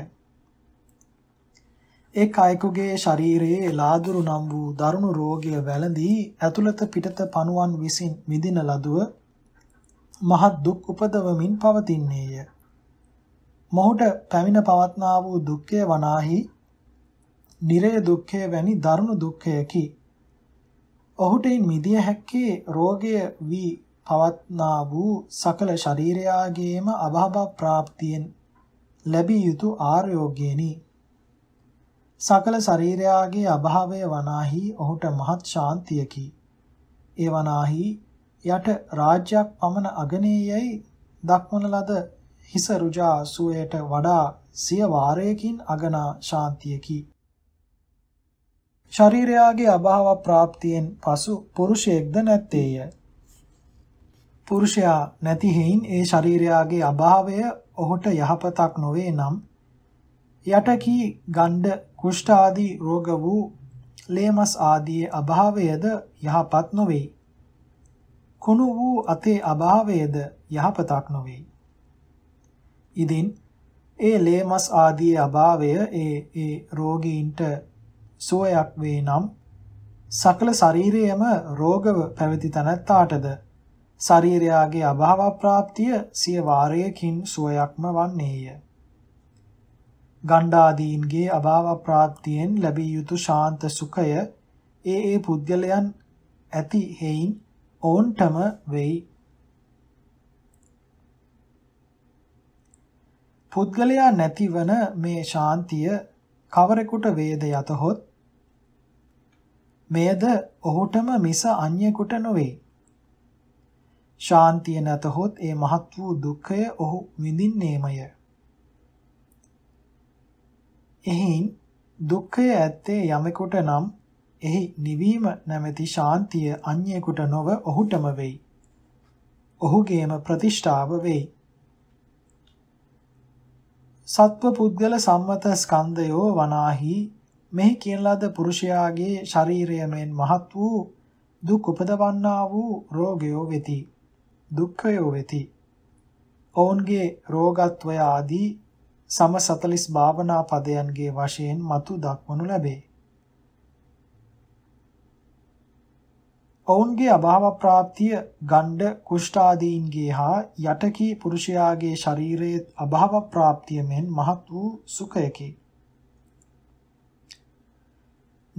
ඒ කයෙකුගේ ශරීරයේ ලාදුරු නම් වූ දරුණු රෝගය වැළඳී ඇතුළත පිටත පණුවන් විසින් විඳින ලදුව මහත් දුක් උපදවමින් පවතින්නේය. මොහුට පැමිණ පවත්නා වූ දුක්ඛය වනාහි නිරය දුක්ඛය වැනි දරුණු දුක්ඛයකි. ඔහුට මිදිය හැක්කේ රෝගය වී පවත්නා වූ සකල ශරීරයාගේම අභාව ප්‍රාප්තියෙන් ලැබිය යුතු ආර්යෝගේනි. සකල ශරීරයාගේ අභාවය වනාහි ඔහුට මහත් ශාන්තියකි. ඒ වනාහි යට රාජ්‍යයක් පමණ අගනේයයි දක්වන ලද හිස රුජා සුවයට වඩා සිය වාරයකින් අගනා ශාන්තියකි. ශරීරයාගේ අභාව ප්‍රාප්තියෙන් පසු පුරුෂයෙක්ද නැත්තේය. පුරුෂයා නැති හේයින් ඒ ශරීරයාගේ අභාවය ඔහුට යහපතක් නොවේ නම් යටකී ගණ්ඩ කුෂ්ඨ ආදී රෝග වූ ලේමස් ආදී අභාවයද යහපත් නොවේ. කුණු වූ අතේ අභාවයද යහපතක් නොවේ. ඉදින් ඒ ලේමස් ආදී අභාවය ඒ ඒ රෝගීන්ට සුවයක් වේ නම් සකල ශරීරයම රෝගව පැවති තැනැත්තාටද ශරීරයාගේ අභාව ප්‍රාප්තිය සිය වාරයකින් සුවයක්ම වන්නේය. ගණ්ඩාදීන්ගේ අභාව ප්‍රාප්තියෙන් ලැබිය යුතු ශාන්ත සුඛය ඒ ඒ පුද්ගලයන් ඇති හේයින් ඔවුන්ටම වෙයි. පුද්ගලයා නැතිවන මේ ශාන්තිය කවරෙකුට වේද යතහොත් මෙයද ඔහුටම මිස අන්‍යෙකුට නොවේ. ශාන්තිය නැතහොත් ඒ මහත් වූ දුක්ඛය ඔහු විඳින්නේමය. එහින් දුක්ඛය ඇත්තේ යමෙකුට නම් එහි නිවීම නැමැති ශාන්තිය අන්‍යෙකුට නොව ඔහුටම වෙයි. ඔහුගේම ප්‍රතිෂ්ඨාව වෙයි. සත්ව පුද්ගල සම්මත ස්කන්ධයෝ වනාහි මෙහි කියන ලද පුරුෂයාගේ ශරීරය මෙන් මහත් වූ දුක් උපදවන්නා වූ රෝගයෝ වෙති. දුක්ඛයෝ වෙති. ඔවුන්ගේ රෝගත්වය ආදී සම 40 භාවනා පදයන්ගේ වශයෙන් මතු දක්වනු ලැබේ. ඔවුන්ගේ අභාව ප්‍රාප්තිය ගණ්ඩ කුෂ්ඨාදීන්ගේ හා යටකී පුරුෂයාගේ ශරීරයේ අභාව ප්‍රාප්තිය මෙන් මහත් වූ සුඛයකි.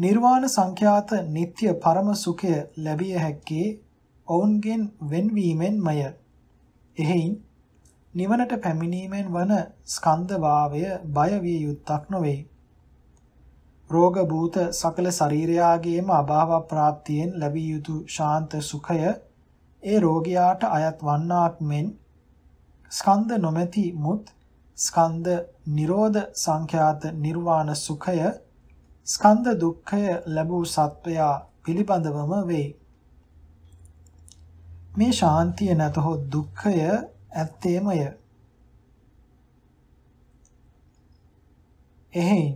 නිර්වාණ සංඛ්‍යාත නিত্য පරම සුඛය ලැබිය හැක්කේ ඔවුන්ගෙන් වෙන්වීමෙන්මය. එහෙයින් නිවනට පැමිණීමෙන් වන ස්කන්ධ භාවය බය විය යුත්තක් නොවේ. රෝග භූත සකල ශරීරයාගේම අභාව ප්‍රාප්තියෙන් ලැබිය යුතු ශාන්ත සුඛය ඒ රෝගියාට අයත් වන්නාක් මෙන් ස්කන්ධ නොමැති මුත් ස්කන්ධ නිරෝධ සංඛ්‍යාත නිර්වාණ සුඛය ස්කන්ධ දුක්ඛය ලැබූ සත්වයා පිළිබඳවම වේ. මේ ශාන්තිය නැතහොත් දුක්ඛය ඇත්තේමය. එහෙන්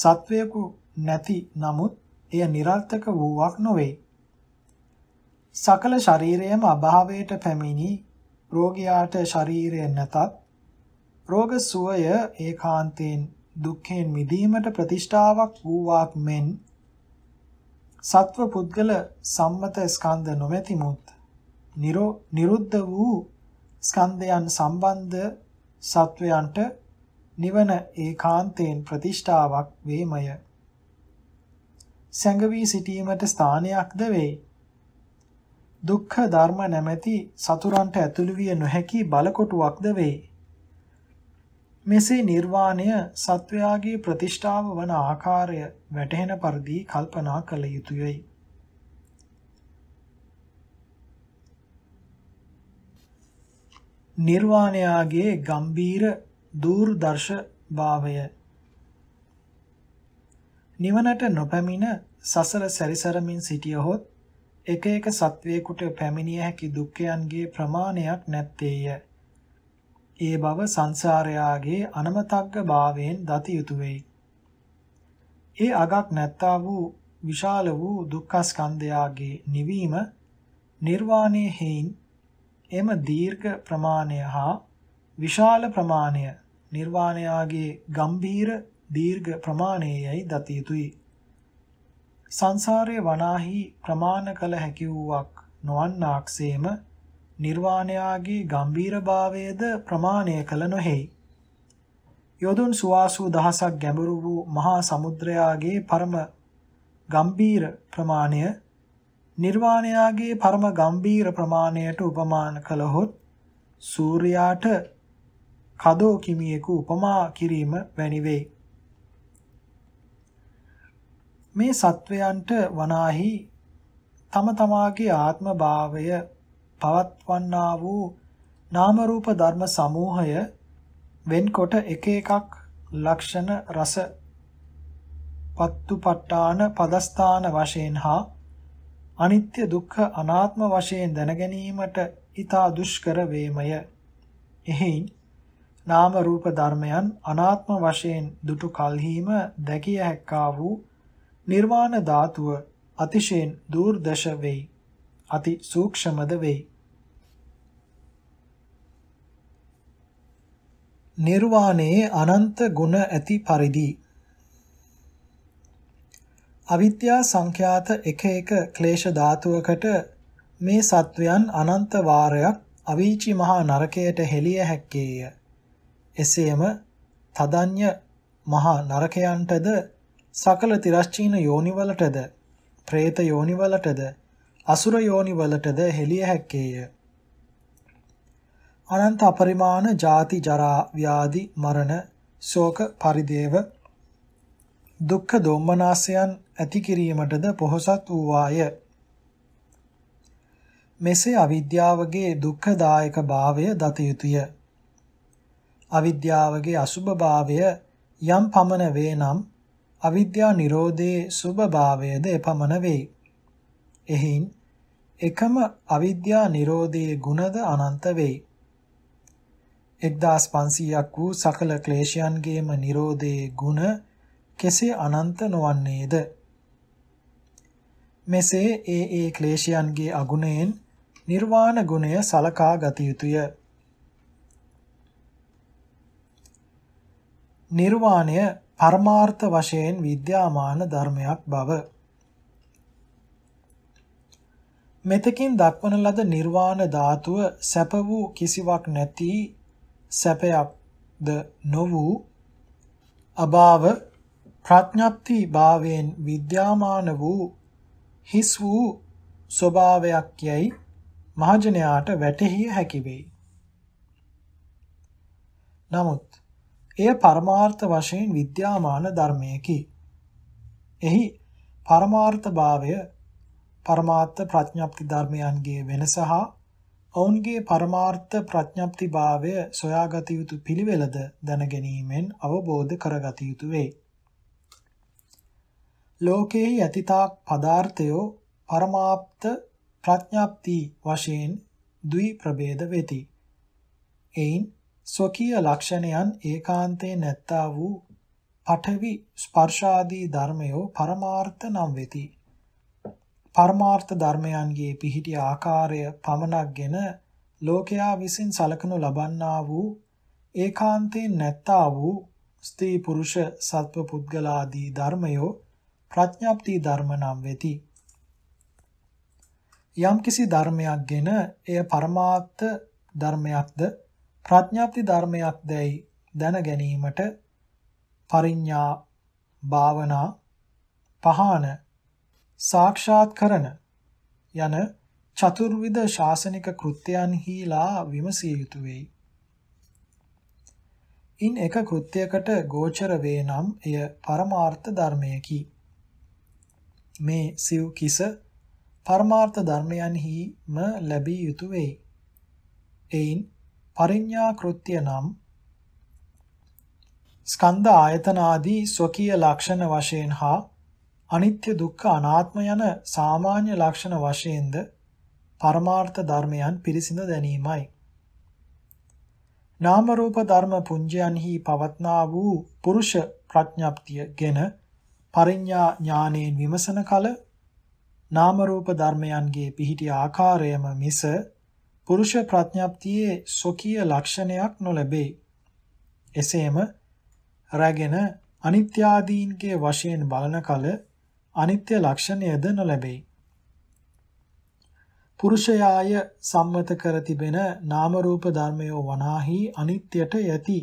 සත්වයකු නැති නමුත් එය નિરර්ථක වූවක් නොවේ. සකල ශරීරයම අභාවයට පැමිණි රෝගියාට ශරීරය නැතත් රෝග සුවය ඒකාන්තයෙන් දුක්ඛයෙන් මිදීමට ප්‍රතිෂ්ඨාවක් වූවාක් මෙන් සත්ව පුද්ගල සම්මත ස්කන්ධ නොමැතිමුත් නිරෝධ වූ ස්කන්ධයන් සම්බන්ධ සත්වයන්ට නිවන ඒකාන්තයෙන් ප්‍රතිෂ්ඨාවක් වේමය. සැඟවී සිටීමට ස්ථානයක්ද වේ. දුක්ඛ ධර්ම නැමැති සතුරන්ට ඇතුළු විය නොහැකි බලකොටුවක්ද වේ. මෙසේ නිර්වාණය සත්වයාගේ ප්‍රතිෂ්ඨාව වන ආකාරය වැටහෙන පරිදි කල්පනා කළ යුතුයයි. නිර්වාණයාගේ ගම්බීර දූර්දර්ශ භාවය නිවනට නොපැමිණ සසර සැරිසරමින් සිටියහොත් එක එක සත්වයකට පැමිණිය හැකි දුක්ඛයන්ගේ ප්‍රමාණයක් නැත්තේය. ඒ බව සංසාරයාගේ අනමතග්ග භාවයෙන් දති යුතුය වෙයි. ඒ අගක් නැත්තා වූ විශාල වූ දුක්ඛ ස්කන්ධයාගේ නිවීම නිර්වාණයේ හේයින් එම දීර්ඝ ප්‍රමාණය හා විශාල ප්‍රමාණය නිර්වාණයාගේ ගම්භීර දීර්ඝ ප්‍රමාණයයි දත යුතුය. සංසාරයේ වනාහි ප්‍රමාණ කළ හැකි වූවක් නොවන්නාක්සේම නිර්වාණයාගේ ගම්භීරභාවයද ප්‍රමාණය කළ නොහෙයි. යොදුන් සුවාසූ දහසක් ගැඹුරු වූ මහා සමුද්‍රයාගේ පරම ගම්භීර ප්‍රමාණය නිර්වාණයාගේ පරම ගම්බීර ප්‍රමාණයට උපමාන කළහොත් සූර්යාට කදෝ කිමියෙකු උපමා කිරීම වැනි වේ. මේ සත්වයන්ට වනාහි තම තමාගේ ආත්ම භාවය පවත්වන්නා වූ නාම රූප ධර්ම සමූහය වෙන්කොට එක එකක් ලක්ෂණ රස පත්තුපට්ටාන පදස්ථාන වශයෙන් හා අනිත්‍ය දුක්ඛ අනාත්ම වශයෙන් දැනගැනීමට ඊතා දුෂ්කර වේමය. එහෙයින් නාම රූප ධර්මයන් අනාත්ම වශයෙන් දුටු කල්හිම දැකිය හැක්කා වූ නිර්වාණ ධාතුව අතිශයින් දුර්දශ වෙයි. අති සූක්ෂමද වෙයි. නිර්වාණයේ අනන්ත ගුණ ඇති පරිදි අවිද්‍යා සංඛ්‍යාත එක එක ක්ලේශ ධාතුවකට මේ සත්වයන් අනන්ත වාරයක් අවීචි මහා නරකයට හෙළිය හැක්කේය. එසේම තදඤ්‍ය මහා නරකයන්ටද සකල තිරස්චීන යෝනිවලටද പ്രേත යෝනිවලටද අසුර යෝනිවලටද හෙළිය හැක්කේය. අනන්ත අපරිමාණ ජාති ජරා ව්‍යාධි මරණ ශෝක පරිදේව දුක්ඛ දෝමනාසයන් ඇති කිරීමටද පොහොසත් වූවාය. මෙසේ අවිද්‍යාවගේ දුක්ඛදායක භාවය දත යුතුය. අවිද්‍යාවගේ අසුභ භාවය යම් පමණ වේ නම් අවිද්‍යා නිරෝධයේ සුභ භාවයද එපමණ වෙයි. එහින් එකම අවිද්‍යා නිරෝධයේ ගුණද අනන්ත වෙයි. 1500ක් වූ සකල ක්ලේශයන්ගේම නිරෝධයේ ගුණ කෙසේ අනන්ත නොවන්නේද? මෙසේ ඒ ඒ ක්ලේශයන්ගේ අගුණයෙන් නිර්වාණ ගුණය සලකා ගත යුතුය. නිර්වාණය පරමාර්ථ වශයෙන් විද්‍යාමාන ධර්මයක් බව මෙතකින් දක්වන ලද නිර්වාණ ධාතුව සැප වූ කිසිවක් නැති සැපයක්ද නො වූ අභාව ප්‍රඥප්ති භාවයෙන් විද්‍යාමාන වූ හිස් වූ ස්වභාවයක් යයි මහජනයාට වැටහිය හැකි වෙයි. නමුත් එය පරමාර්ථ වශයෙන් විද්‍යාමාන ධර්මයකි. එහි පරමාර්ථභාවය පරමාර්ථ ප්‍රඥප්ති ධර්මයන්ගේ වෙනස හා ඔවුන්ගේ පරමාර්ථ ප්‍රඥප්තිභාවය සොයාගත යුතු පිළිවෙලද දැනගැනීමෙන් අවබෝධ කරගත යුතු වේ. ලෝකෙහි යතිතාක් පදාර්ථයෝ පරමාප්ත ප්‍රඥාප්ති වශයෙන් ද්වි ප්‍රභේද වෙති. එයින් ස්වකීය ලක්ෂණයන් ඒකාන්තේ නැත්තා වූ පඨවි ස්පර්ශාදී ධර්මයෝ පරමාර්ථ නම් වෙති. පරමාර්ථ ධර්මයන්ගේ පිහිටි ආකාරය පමණක්ගෙන ලෝකයා විසින් සලකනු ලබන්නා වූ ඒකාන්තේ නැත්තා වූ ස්ත්‍රී පුරුෂ සත්ව පුද්ගලාදී ධර්මයෝ ප්‍රඥාප්ති ධර්ම නම් වෙති. යම්කිසි ධර්මයක් ගෙන එය පරමාර්ථ ධර්මයක්ද ප්‍රඥාප්ති ධර්මයක් දැයි දැන ගැනීමට පරිඥා භාවනා පහන සාක්ෂාත් කරන යන චතුර්විධ ශාසනික කෘත්‍යයන්හිලා විමසිය යුතු වෙයි. ඉන් එක කෘත්‍යයකට ගෝචර වේ නම් එය පරමාර්ථ ධර්මයකි. මේ සිව් කිස පරමාර්ථ ධර්මයන්හිම ලැබිය යුතු වෙයි. එයින් පරිඤ්ඤා කෘත්‍ය නම් ස්කන්ධ ආයතන ආදී ස්වකීය ලක්ෂණ වශයෙන් හා අනිත්‍ය දුක්ඛ අනාත්ම යන සාමාන්‍ය ලක්ෂණ වශයෙන්ද පරමාර්ථ ධර්මයන් පිරිසිඳ ගැනීමයි. නාම රූප ධර්ම පුඤ්ජයන්හි පවත්නා වූ පුරුෂ ප්‍රඥාප්තිය ගැන පරිඥා ඥානයෙන් විමසන කල නාම රූප ධර්මයන්ගේ පිහිටි ආකාරයම මිස පුරුෂ ප්‍රඥාප්තියේ සොකීය ලක්ෂණයක් නොලැබේ. එසේම රැගෙන අනිත්‍ය ආදීන්ගේ වශයෙන් බලන කල අනිත්‍ය ලක්ෂණයද නොලැබේ. පුරුෂයාය සම්මත කර තිබෙන නාම රූප ධර්මයෝ වනාහි අනිත්‍යට යති.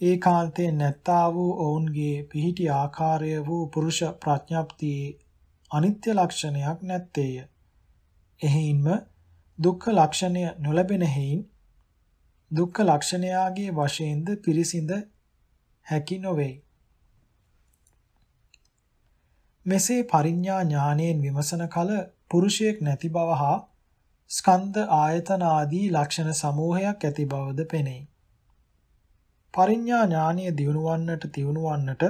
ඒ කාන්තේ නැත්තා වූ ඔවුන්ගේ පිහිටි ආකාරය වූ පුරුෂ ප්‍රඥප්තියේ අනිත්‍ය ලක්ෂණයක් නැත්තේය. එහෙයින්ම දුක්ඛ ලක්ෂණය නොලැබෙන හේයින් දුක්ඛ ලක්ෂණයාගේ වශයෙන්ද පිරිසිඳ හැකි නොවේ. මෙසේ පරිඥා ඥානයෙන් විමසන කල පුරුෂයෙක් නැති බව හා ස්කන්ධ ආයතන ආදී ලක්ෂණ සමූහයක් ඇති බවද පෙනේ. පරිඥා ඥානීය දියුණු වන්නට දියුණු වන්නට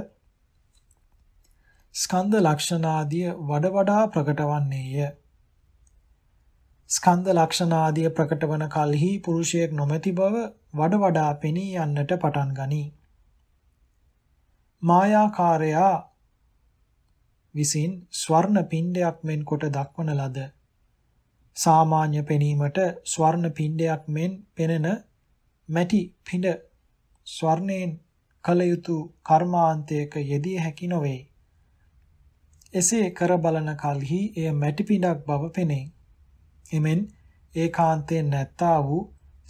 ස්කන්ධ ලක්ෂණාදිය වඩ වඩා ප්‍රකට වන්නේය. ස්කන්ධ ලක්ෂණාදිය ප්‍රකට වන කලෙහි පුරුෂයෙක් නොමැති බව වඩ වඩා පෙනී යන්නට පටන් ගනී. මායාකාරයා විසින් ස්වර්ණ පිණ්ඩයක් මෙන් කොට දක්වන ලද සාමාන්‍ය පෙනීමට ස්වර්ණ පිණ්ඩයක් මෙන් පෙනෙන මැටි පිඬ ස්වර්ණයෙන් කල යුතු කර්මාන්තයක යෙදිය හැකි නොවේ. එසේ කර බලන කලෙහි එය මැටිපිඩක් බව පෙනේ. එමෙන් ඒකාන්තයෙන් නැත්තා වූ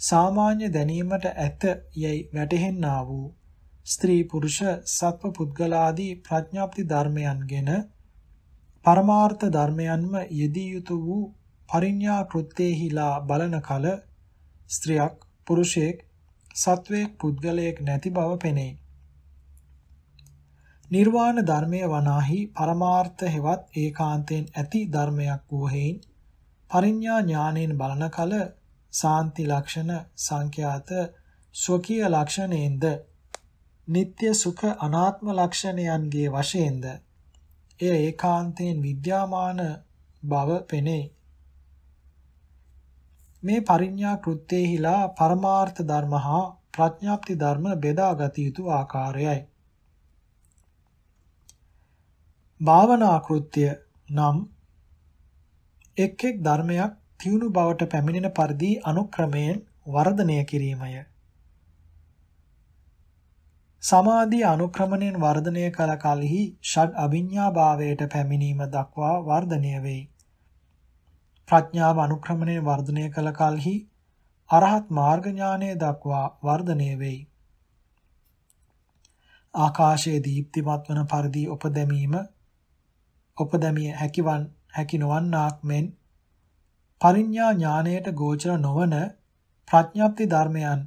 සාමාන්‍ය දැනීමට ඇත යැයි වැටහෙන්නා වූ ස්ත්‍රී පුරුෂ සත්ව පුද්ගලාදී ප්‍රඥාප්ති ධර්මයන්ගෙන පරමාර්ථ ධර්මයන්ම යෙදී යුතු වූ පරිඤ්ඤා කෘත්‍යෙහිලා බලන කල ස්ත්‍රියක් පුරුෂයෙක් සත්වයෙක් පුද්ගලයෙක් නැති බව පෙනෙයි. නිර්වාණ ධර්මය වනාහි පරමාර්ථ හෙවත් ඒකාන්තයෙන් ඇති ධර්මයක් වූ හේයින් පරිඥා ඥානෙන් බලන කල සාන්ති ලක්ෂණ සංඛ්‍යාත ස්වකීය ලක්ෂණයෙන්ද නিত্য සුඛ අනාත්ම ලක්ෂණයන්ගේ වශයෙන්ද එය ඒකාන්තයෙන් විද්‍යාමාන බව පෙනේ මේ පරිඥා කෘත්‍යෙහිලා පරමාර්ථ ධර්ම හා ප්‍රඥාප්ති ධර්ම බෙදා ගත යුතු ආකාරයයි. භාවනා කෘත්‍ය නම් එක් එක් ධර්මයක් තියුණු බවට පැමිණෙන පරිදි අනුක්‍රමයෙන් වර්ධනය කිරීමය. සමාධි අනුක්‍රමණයෙන් වර්ධනය කල කලෙහි ෂඩ් අභිඥා භාවයට පැමිණීම දක්වා වර්ධනය වෙයි. ප්‍රඥාව අනුක්‍රමණයෙන් වර්ධනය කළ කලෙහි අරහත් මාර්ග ඥානය දක්වා වර්ධනය වෙයි. ආකාශයේ දීප්තිමත් වන පරිදි උපදැමීම උපදැමිය හැකිවන් හැකි නොවන්නාක් මෙන් පරිඥා ඥාණයට ගෝචර නොවන ප්‍රඥාප්ති ධර්මයන්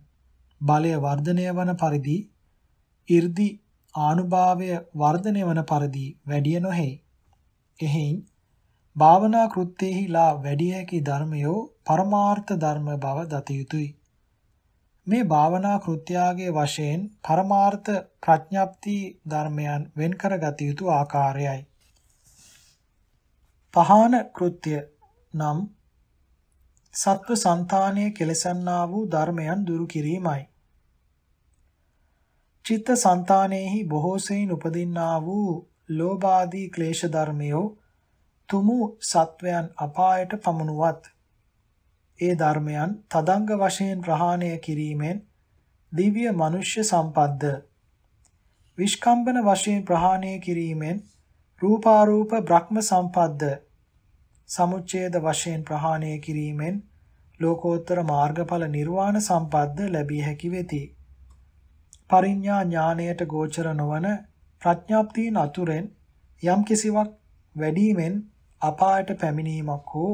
බලය වර්ධනය වන පරිදි 이르දි ආනුභාවය වර්ධනය වන පරිදි වැඩි නොහේ. එහෙන් භාවනා කෘත්‍යෙහිලා වැඩි හැකි ධර්මයෝ පරමාර්ථ ධර්ම බව දත යුතුය. මේ භාවනා කෘත්‍යාගේ වශයෙන් පරමාර්ථ ප්‍රඥප්ති ධර්මයන් වෙන් කරගත යුතු ආකාරයයි. පහාන කෘත්‍ය නම් සත්ව సంతානයේ කෙලසන්නා වූ ධර්මයන් දුරු කිරීමයි. චිත්ත సంతානෙහි බොහෝසෙයින් උපදින්නා වූ ලෝභ ආදී ක්ලේශ ධර්මයෝ තුමු සත්වයන් අපායට පමුණුවත් ඒ ධර්මයන් තදංග වශයෙන් ප්‍රහාණය කිරීමෙන් දිව්‍ය මනුෂ්‍ය සම්පද්ද විස්කම්බන වශයෙන් ප්‍රහාණය කිරීමෙන් රූපාරූප බ්‍රහ්ම සම්පද්ද සමුච්ඡේද වශයෙන් ප්‍රහාණය කිරීමෙන් ලෝකෝත්තර මාර්ගඵල නිර්වාණ සම්පද්ද ලැබිය හැකි වෙති. පරිඥා ඥාණයට ගෝචර නොවන ප්‍රඥාප්තියන් අතුරෙන් යම් කිසිවක් වැඩිමෙන් අපායට පැමිණීමක් හෝ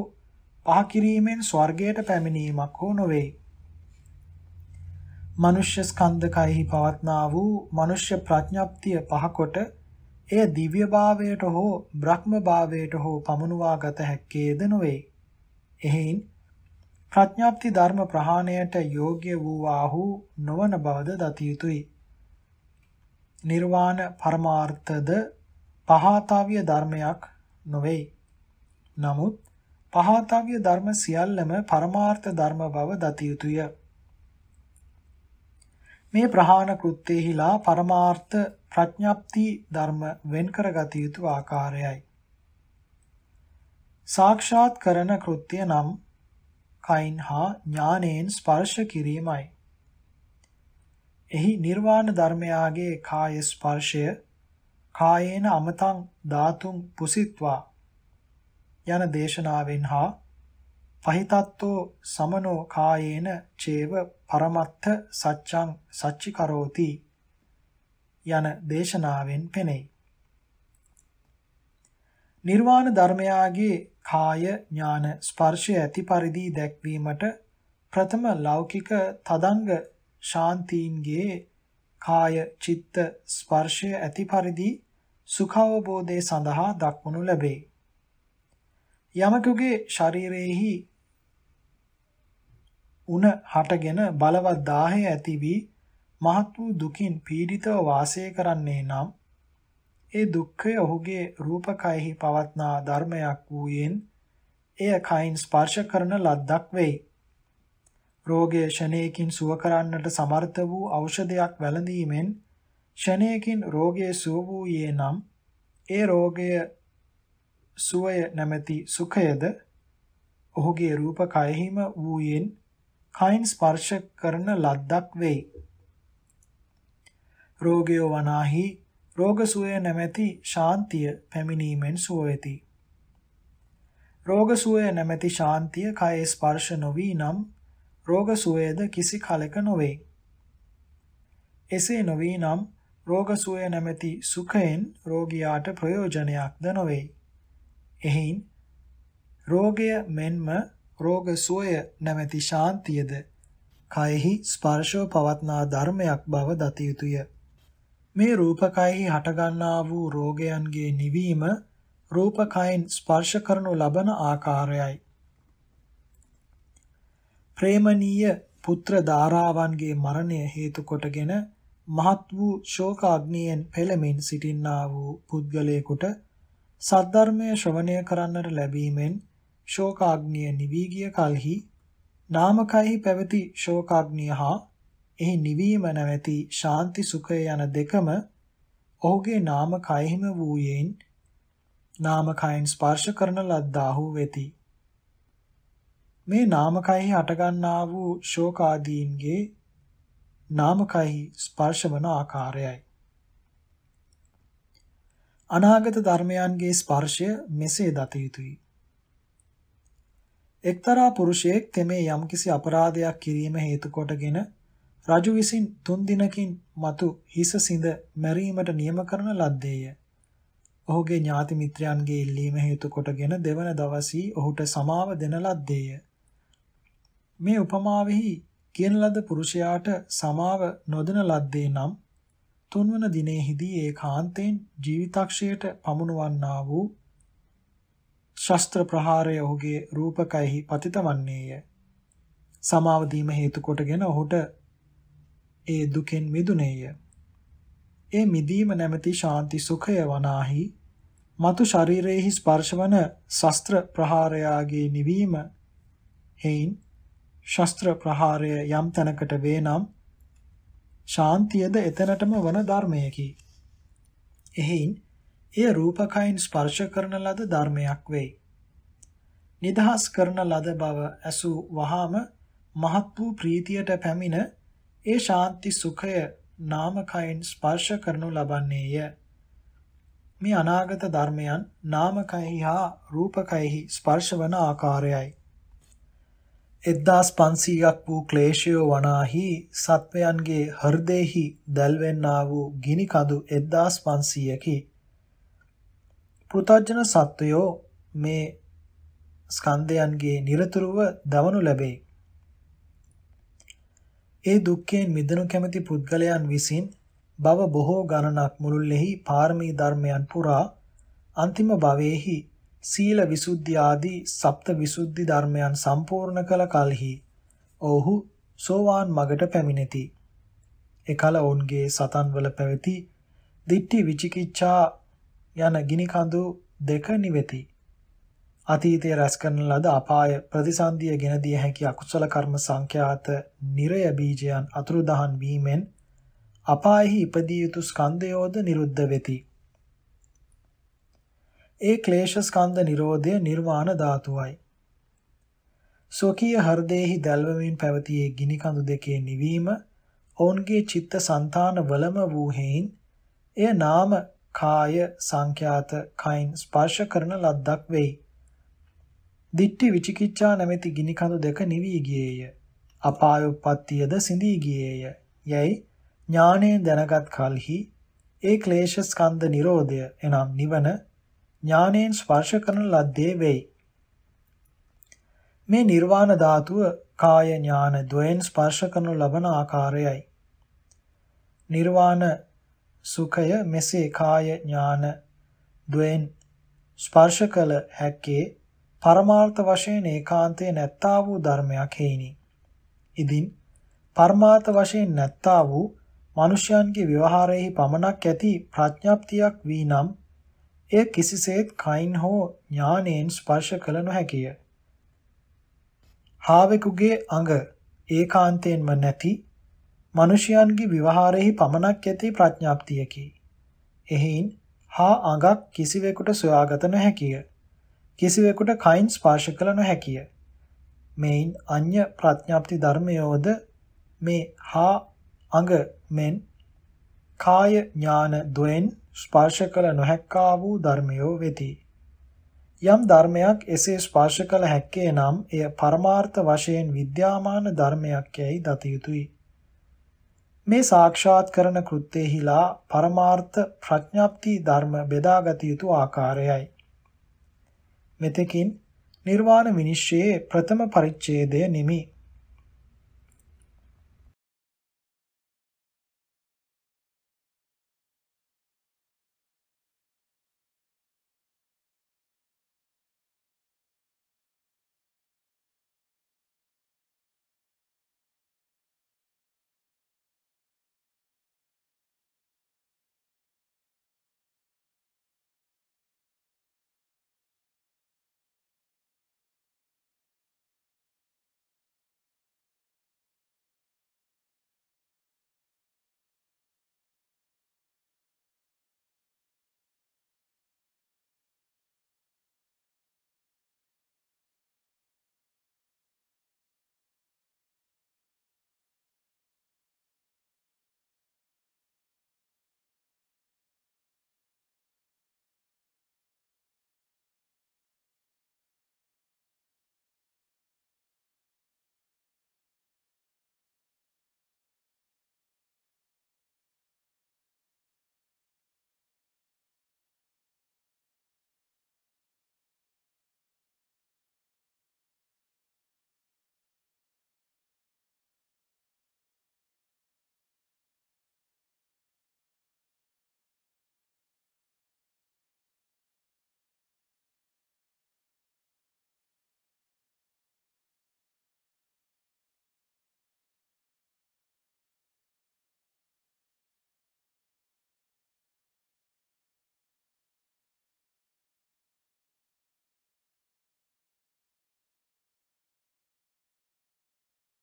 පහ කිරීමෙන් ස්වර්ගයට පැමිණීමක් හෝ නොවේ. මනුෂ්‍ය ස්කන්ධකයෙහි පවත්නා වූ මනුෂ්‍ය ප්‍රඥප්තිය පහකොට එය දිව්‍යභාවයට හෝ බ්‍රහ්මභාවයට හෝ පමුණුවා ගත හැක්කේද නොවේ. එහෙයින් ප්‍රඥප්ති ධර්ම ප්‍රහාණයට යෝග්‍ය වූ ආහු නොවන බවද දතිය යුතුයි. නිර්වාණ පරමාර්ථද පහතාවිය ධර්මයක් නොවේ. නමුත් පහවතාවිය ධර්ම සියල්ලම පරමාර්ථ ධර්ම බව දතිය යුතුය. මේ ප්‍රහාණ කෘත්‍යෙහිලා පරමාර්ථ ප්‍රඥප්ති ධර්ම වෙන් කරගත යුතු ආකාරයයි. සාක්ෂාත් කරන කෘත්‍ය නම් කයින් හා ඥානයෙන් ස්පර්ශ කිරීමයි. එහි නිර්වාණ ධර්මයාගේ කාය ස්පර්ශය කායේන අමතං ධාතුං පුසිත්වා යන දේශනාවෙන් හා පහිතත්තෝ සමනෝ කායේන චේව පරමත්ථ සච්ඡං සච්චිකරෝති යන දේශනාවෙන් පෙනේ. නිර්වාණ ධර්මයාගේ කාය ඥාන ස්පර්ශය ඇති පරිදි දැක්වීමට ප්‍රථම ලෞකික තදංග ශාන්තීන්ගේ කාය චිත්ත ස්පර්ශය ඇති පරිදි සුඛ අවබෝධය සඳහා දක්වනු ලැබේ. යමකුගේ ශරීරයේහි උණ හටගෙන බලවත් දාහය ඇති වී මහත් වූ දුකින් පීඩිතව වාසය කරන්නේ නම් ඒ දුක්ඛය ඔහුගේ රූපකයෙහි පවත්නා ධර්මයක් වූයෙන් එය කයින් ස්පර්ශ කරන ලද්දක් වෙයි. රෝගය ෂණයකින් සුව කරන්නට සමර්ථ වූ ඖෂධයක් වැළඳීමෙන් ෂණයකින් රෝගය සුව වූයේ නම් ඒ රෝගය සුවය නැමැති සුඛයද ඔහුගේ රූප කයෙහිම වූයෙන් කයින් ස්පර්ශ කරන ලද්දක් වෙයි. රෝගය වනාහි රෝග සුවය නැමැති ශාන්තිය පැමිණීමෙන් සුවවෙති. රෝග සුවය නැමැති ශාන්තිය කයේ ස්පර්ශ නොවී නම් රෝග සුවයද කිසි කලක නොවේ. එසේ නොවී නම් රෝග සුවය නැමැති සුඛයෙන් රෝගියාට ප්‍රයෝජනයක්ද නොවේ. එහෙයින් රෝගය මෙන්ම රෝග සුවය නැමැති ශාන්තියද කයෙහි ස්පර්ශව පවත්නා ධර්මයක් බව දත යුතුය. මේ රූපකයෙහි හටගන්නා වූ රෝගයන්ගේ නිවීම රූපකයෙන් ස්පර්ශ කරනු ලබන ආකාරයයි. ප්‍රේමණීය පුත්‍ර ධාරාවන්ගේ මරණය හේතු කොටගෙන මහත් වූ ශෝකාග්නියෙන් පෙළමින් සිටින්නා වූ පුද්ගලයෙකුට සද්ධර්මය ශ්‍රවණය කරන්නට ලැබීමෙන් ශෝකාග්නිය නිවී ගිය කලෙහි නාමකයෙහි පැවති ශෝකාග්නිය හා එහි නිවීම නැවති ශාන්ති සුඛය යන දෙකම ඔහුගේ නාමකයෙහිම වූයෙන් නාමකයෙන් ස්පර්ශ කරන ලද්දාහු වෙති. මේ නාමකයෙහි හටගන්නා වූ ශෝකාදීන්ගේ නාමකයෙහි ස්පර්ශ වන ආකාරයයි. අනාගත ධර්මයන්ගේ ස්පර්ශය මෙසේ දත යුතුයි. එක්තරා පුරුෂයෙක් තෙමේ යම්කිසි අපරාධයක් කිරීම හේතු කොටගෙන රජු විසින් තුන් දිනකින් මතු හිස සිඳ මැරීමට නියම කරන ලද්දේය. ඔහුගේ ඥාති මිත්‍රයන්ගේ ඉල්ලීම හේතු කොටගෙන දෙවන දවසී ඔහුට සමාව දෙන ලද්දේය. මේ උපමාවෙහි කියන ලද පුරුෂයාට සමාව නොදෙන ලද්දේ නම් තුන්වන දිනෙහිදී ඒ කාන්තෙන් ජීවිතක්ෂයට පමුණුවන්නා වූ ශස්ත්‍ර ප්‍රහාරය ඔහුගේ රූපකයෙහි පතිත වන්නේය. සමාව දීම හේතු කොටගෙන ඔහුට ඒ දුකෙන් මිදුනේය. ඒ මිදීම නැමැති ශාන්ති සුඛය වනාහි මතු ශරීරයේහි ස්පර්ශවන ශස්ත්‍ර ප්‍රහාරයාගේ නිවීම හේයින් ශස්ත්‍ර ප්‍රහාරය යම් තැනකට වේ නම් ශාන්තියද එතනටම වන ධර්මයකි. එහෙයින් එය රූපකයින් ස්පර්ශ කරන ලද ධර්මයක් වෙයි. නිදහස් කරන ලද බව ඇසු වහාම මහත් වූ ප්‍රීතියට පැමිණ ඒ ශාන්ති සුඛය නාමකයින් ස්පර්ශ කරනු ලබන්නේය. මේ අනාගත ධර්මයන් නාමකයෙහි හා රූපකයෙහි ස්පර්ශ වන ආකාරයයි. 1500ක් වූ ක්ලේශය වනාහි සත්වයන්ගේ හෘදෙහි දැල්වෙන්නා වූ ගිනි කඳු 1500කි. පෘථජන සත්වයෝ මේ ස්කන්ධයන්ගේ নিরතුරුව දවනු ලැබේ. ඒ දුක්ඛයෙන් මිදෙනු කැමැති පුද්ගලයන් විසින් භව බොහෝ ගණනක් මුළුල්ලෙහි පාරමී ධර්මයන් පුරා අන්තිම භවයේහි සීල විසුද්ධි ආදී සප්ත විසුද්ධි ධර්මයන් සම්පූර්ණ කළ කලෙහි ඔවුහු සෝවාන් මගට පැමිණෙති. එකල ඔවුන්ගේ සතන්වල පැවති දිට්ඨි විචිකිච්ඡා යන ගිනි කඳු දෙක නිවෙති. අතීතයේ රැස් කරන ලද අපාය ප්‍රතිසන්දිය ගෙන දිය හැකි අකුසල කර්ම සංඛ්‍යාත නිරය බීජයන් අතුරුදහන් වීමෙන් අපායෙහි ඉපදිය යුතු ස්කන්ධයෝද නිරුද්ධ වෙති. ඒ ක්ලේශ ස්කන්ධ නිරෝධය නිර්වාණ ධාතුවයි. සෝකීය හෘදේහි දැල්වමින් පැවතියේ ගිනි කඳු දෙකේ නිවීම ඔවුන්ගේ චිත්ත સંතාන වලම වූ හේයින් එය නාම කාය සංඛ්‍යාත කයින් ස්පර්ශ කරන ලද්දක් වෙයි. දිට්ඨි විචිකිච්ඡා නැමැති ගිනි කඳු දෙක නිවී ගියේය. අපාය උප්පත්තියද සිඳී ගියේය. යැයි ඥාණයෙන් දැනගත් කලෙහි ඒ ක්ලේශ ස්කන්ධ නිරෝධය එනම් නිවන ඥානයෙන් ස්පර්ශ කරන ලද්දේ වෙයි. මේ නිර්වාණ ධාතුව කාය ඥාන ද්වයෙන් ස්පර්ශ කරනු ලබන ආකාරයයි. නිර්වාණ සුඛය මෙසේ කාය ඥාන ද්වයෙන් ස්පර්ශ කළ හැක්කේ පරමාර්ථ වශයෙන් ඒකාන්තයේ නැත්තා වූ ධර්මයක් හේිනි. ඉදින් පරමාර්ථ වශයෙන් නැත්තා වූ මිනිසයන්ගේ ව්‍යවහාරයේ පමණක් ඇති ප්‍රඥාප්තියක් වී නම් එය කිසිසේත් කයින් හෝ ඥානයෙන් ස්පර්ශ කළ නොහැකිය. හාවෙකුගේ අඟ ඒකාන්තයෙන්ම නැති මිනිසයන්ගේ විවහාරෙහි පමණක් ඇති ප්‍රඥාප්තියකි. එහෙයින් හා අඟක් කිසිවෙකුට සොයාගත නොහැකිය. කිසිවෙකුට කයින් ස්පර්ශ කළ නොහැකිය. මෙයින් අඤ්‍ය ප්‍රඥාප්ති ධර්මයෝද මේ හා අඟ මෙන් කාය ඥාන දොෙන් ස්පර්ශ කළ නොහැක්කා වූ ධර්මයෝ වෙති. යම් ධර්මයක් එසේ ස්පර්ශ කළ හැක්කේ නම් එය පරමාර්ථ වශයෙන් විද්‍යාමාන ධර්මයක් යැයි දත යුතුය. මේ සාක්ෂාත් කරන කෘත්‍යෙහිලා පරමාර්ථ ප්‍රඥාප්ති ධර්ම බෙදාගත යුතු ආකාරයයි. මෙතකින් නිර්වාණ විනිශ්චයේ ප්‍රථම පරිච්ඡේදය නිමි.